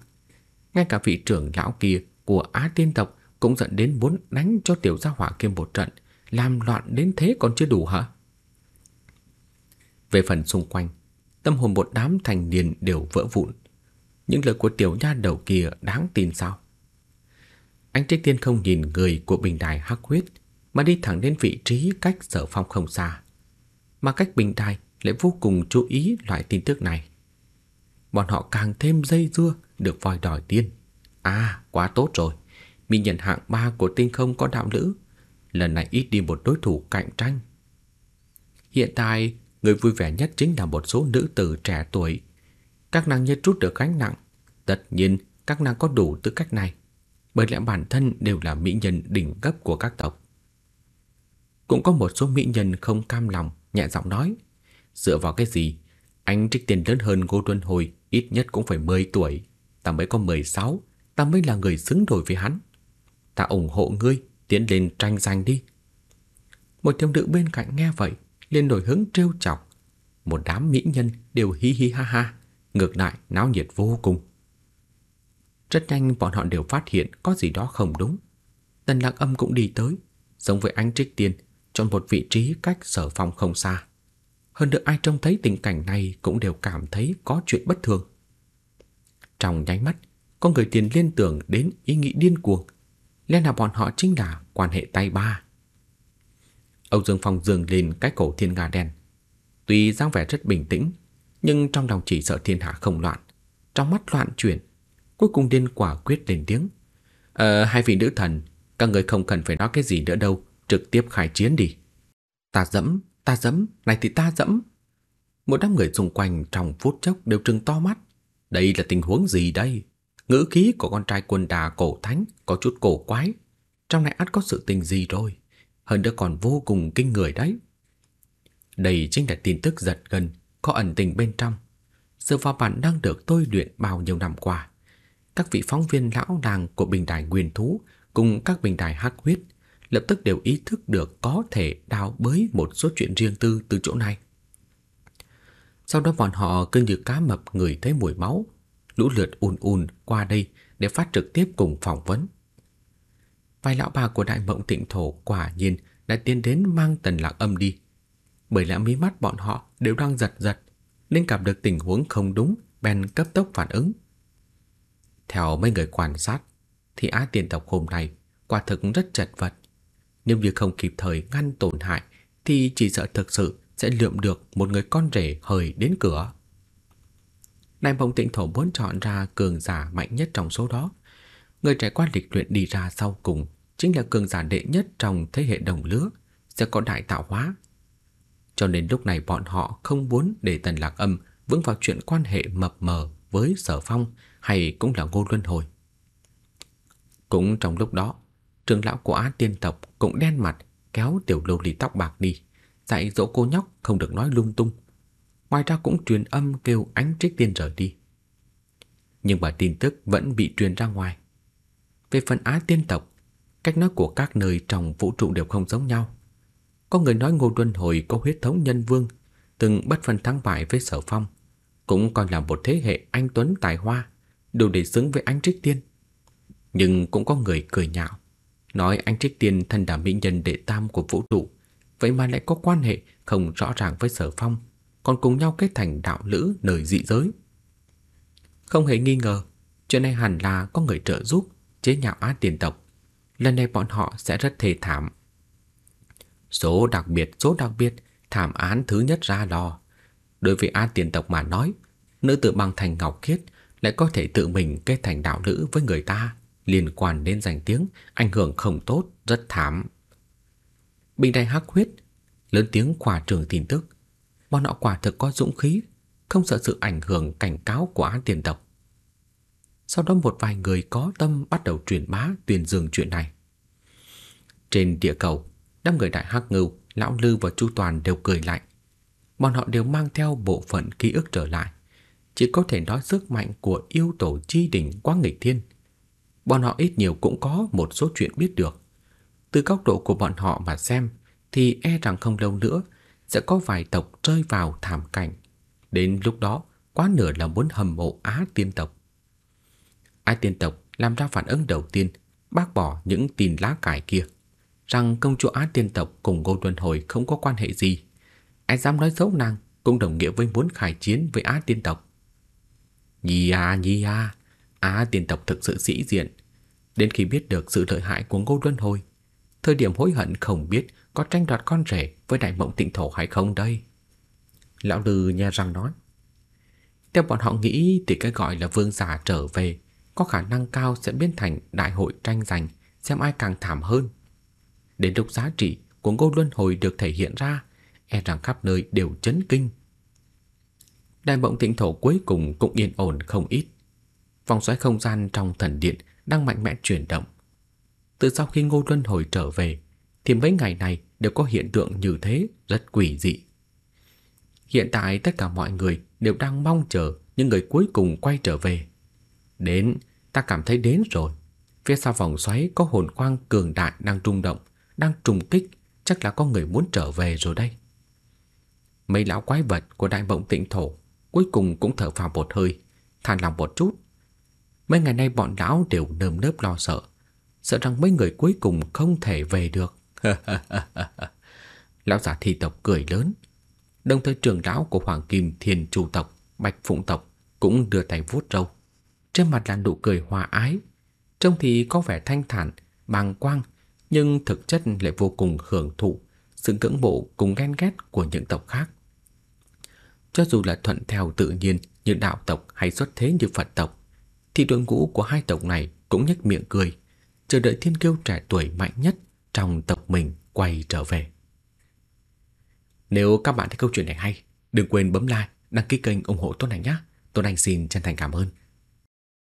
ngay cả vị trưởng lão kia của Á Tiên tộc cũng dẫn đến muốn đánh cho tiểu gia hỏa kia một trận, làm loạn đến thế còn chưa đủ hả? Về phần xung quanh, tâm hồn một đám thành niên đều vỡ vụn. Những lời của tiểu nha đầu kia đáng tin sao? Anh Trích Tiên không nhìn người của bình đài hắc huyết mà đi thẳng đến vị trí cách sở phong không xa. Mà cách bình đài lại vô cùng chú ý loại tin tức này. Bọn họ càng thêm dây dưa được voi đòi tiên. À, quá tốt rồi. Mình nhận hạng 3 của tinh không có đạo nữ Lần này ít đi một đối thủ cạnh tranh. Hiện tại, người vui vẻ nhất chính là một số nữ tử trẻ tuổi. Các nàng nhất rút được gánh nặng. Tất nhiên, các nàng có đủ tư cách này bởi lẽ bản thân đều là mỹ nhân đỉnh cấp của các tộc. Cũng có một số mỹ nhân không cam lòng, nhẹ giọng nói, dựa vào cái gì, anh trích tiền lớn hơn cô Tuân Hồi ít nhất cũng phải 10 tuổi, ta mới có 16, ta mới là người xứng đôi với hắn. Ta ủng hộ ngươi, tiến lên tranh giành đi. Một thiếu nữ bên cạnh nghe vậy, liền đổi hứng trêu chọc. Một đám mỹ nhân đều hi hi ha ha, ngược lại náo nhiệt vô cùng. Rất nhanh bọn họ đều phát hiện có gì đó không đúng. Tần lạc âm cũng đi tới, giống với anh Trích Tiên, chọn một vị trí cách sở phòng không xa. Hơn nữa ai trông thấy tình cảnh này cũng đều cảm thấy có chuyện bất thường. Trong nháy mắt, con người tiền liên tưởng đến ý nghĩ điên cuồng. Lẽ là bọn họ chính là quan hệ tay ba. Âu Dương Phong dường lên cái cổ thiên gà đen. Tuy dáng vẻ rất bình tĩnh, nhưng trong lòng chỉ sợ thiên hạ không loạn. Trong mắt loạn chuyển, Cuối cùng điên quả quyết lên tiếng Ờ hai vị nữ thần Các người không cần phải nói cái gì nữa đâu Trực tiếp khai chiến đi Ta dẫm, ta dẫm, này thì ta dẫm Một đám người xung quanh trong phút chốc đều trừng to mắt Đây là tình huống gì đây Ngữ khí của con trai quân đà cổ thánh Có chút cổ quái Trong này ắt có sự tình gì rồi Hơn nữa còn vô cùng kinh người đấy Đây chính là tin tức giật gần Có ẩn tình bên trong sự vào bản đang được tôi luyện bao nhiêu năm qua các vị phóng viên lão đàng của bình đài nguyên thú cùng các bình đài hắc huyết lập tức đều ý thức được có thể đào bới một số chuyện riêng tư từ chỗ này. Sau đó bọn họ cứ như cá mập người thấy mùi máu, lũ lượt ùn ùn qua đây để phát trực tiếp cùng phỏng vấn. Vài lão bà của đại mộng tịnh thổ quả nhiên đã tiến đến mang tần lạc âm đi. Bởi lẽ mí mắt bọn họ đều đang giật giật, nên cảm được tình huống không đúng, bèn cấp tốc phản ứng. Theo mấy người quan sát Thì á tiên tộc hôm nay Quả thực rất chật vật Nếu như không kịp thời ngăn tổn hại Thì chỉ sợ thực sự sẽ lượm được Một người con rể hời đến cửa Nam Bồng Tịnh Thổ muốn chọn ra cường giả mạnh nhất trong số đó. Người trải qua lịch luyện đi ra sau cùng chính là cường giả đệ nhất trong thế hệ đồng lứa, sẽ có đại tạo hóa. Cho nên lúc này bọn họ không muốn để Tần Lạc Âm vướng vào chuyện quan hệ mập mờ với Sở Phong hay cũng là ngô luân hồi. Cũng trong lúc đó, trưởng lão của Á Tiên tộc cũng đen mặt kéo tiểu lô lì tóc bạc đi, dạy dỗ cô nhóc không được nói lung tung. Ngoài ra cũng truyền âm kêu ánh trích tiên rời đi. Nhưng mà tin tức vẫn bị truyền ra ngoài. Về phần Á Tiên tộc, cách nói của các nơi trong vũ trụ đều không giống nhau. Có người nói Ngô Luân Hồi có huyết thống nhân vương, từng bất phân thắng bại với Sở Phong, cũng còn là một thế hệ anh tuấn tài hoa Đủ để xứng với anh Trích Tiên Nhưng cũng có người cười nhạo Nói anh Trích Tiên thân đảm mỹ nhân đệ tam của vũ trụ Vậy mà lại có quan hệ không rõ ràng với sở phong Còn cùng nhau kết thành đạo lữ nơi dị giới Không hề nghi ngờ Chuyện này hẳn là có người trợ giúp Chế nhạo á tiền tộc Lần này bọn họ sẽ rất thề thảm Số đặc biệt, số đặc biệt Thảm án thứ nhất ra lò Đối với á tiền tộc mà nói Nữ tử bằng thành ngọc khiết lại có thể tự mình kết thành đạo nữ với người ta, liên quan đến danh tiếng, ảnh hưởng không tốt, rất thảm. Bình đại hắc huyết, lớn tiếng quả trường tin tức. Bọn họ quả thực có dũng khí, không sợ sự ảnh hưởng cảnh cáo của án tiền tộc. Sau đó một vài người có tâm bắt đầu truyền bá tuyên dương chuyện này. Trên địa cầu, đám người đại hắc ngưu, lão lư và chu toàn đều cười lạnh. Bọn họ đều mang theo bộ phận ký ức trở lại, chỉ có thể nói sức mạnh của yêu tổ chi đỉnh quá nghịch thiên. Bọn họ ít nhiều cũng có một số chuyện biết được. Từ góc độ của bọn họ mà xem thì e rằng không lâu nữa sẽ có vài tộc rơi vào thảm cảnh. Đến lúc đó, quá nửa là muốn hầm mộ Á tiên tộc. Ai tiên tộc làm ra phản ứng đầu tiên, bác bỏ những tin lá cải kia, rằng công chúa Á tiên tộc cùng Ngô Luân Hồi không có quan hệ gì. Ai dám nói xấu nàng cũng đồng nghĩa với muốn khai chiến với Á tiên tộc. Nhi à, nhi à, á tiên tộc thực sự sĩ diện. Đến khi biết được sự lợi hại của Ngô Luân Hồi, thời điểm hối hận không biết có tranh đoạt con rể với đại mộng tịnh thổ hay không đây. Lão Lư nha răng nói. Theo bọn họ nghĩ thì cái gọi là vương giả trở về có khả năng cao sẽ biến thành đại hội tranh giành xem ai càng thảm hơn. Đến lúc giá trị của Ngô Luân Hồi được thể hiện ra, e rằng khắp nơi đều chấn kinh. Đại mộng tịnh thổ cuối cùng cũng yên ổn không ít. Vòng xoáy không gian trong thần điện đang mạnh mẽ chuyển động. Từ sau khi Ngô Luân hồi trở về, thì mấy ngày này đều có hiện tượng như thế rất quỷ dị. Hiện tại tất cả mọi người đều đang mong chờ những người cuối cùng quay trở về. Đến, ta cảm thấy đến rồi. Phía sau vòng xoáy có hồn quang cường đại đang rung động, đang trùng kích, chắc là có người muốn trở về rồi đây. Mấy lão quái vật của đại mộng tịnh thổ cuối cùng cũng thở phào một hơi, than lòng một chút. Mấy ngày nay bọn lão đều nơm nớp lo sợ, sợ rằng mấy người cuối cùng không thể về được. lão giả thi tộc cười lớn, đồng thời trưởng lão của Hoàng Kim Thiên Chu tộc, Bạch Phụng tộc cũng đưa tay vuốt râu. Trên mặt là nụ cười hòa ái, trông thì có vẻ thanh thản, bàng quang, nhưng thực chất lại vô cùng hưởng thụ sự cưỡng mộ cùng ghen ghét của những tộc khác. Cho dù là thuận theo tự nhiên như đạo tộc hay xuất thế như Phật tộc, thì đội ngũ của hai tộc này cũng nhếch miệng cười, chờ đợi thiên kiêu trẻ tuổi mạnh nhất trong tộc mình quay trở về. Nếu các bạn thấy câu chuyện này hay, đừng quên bấm like, đăng ký kênh ủng hộ Tuấn Anh nhé. Tuấn Anh xin chân thành cảm ơn.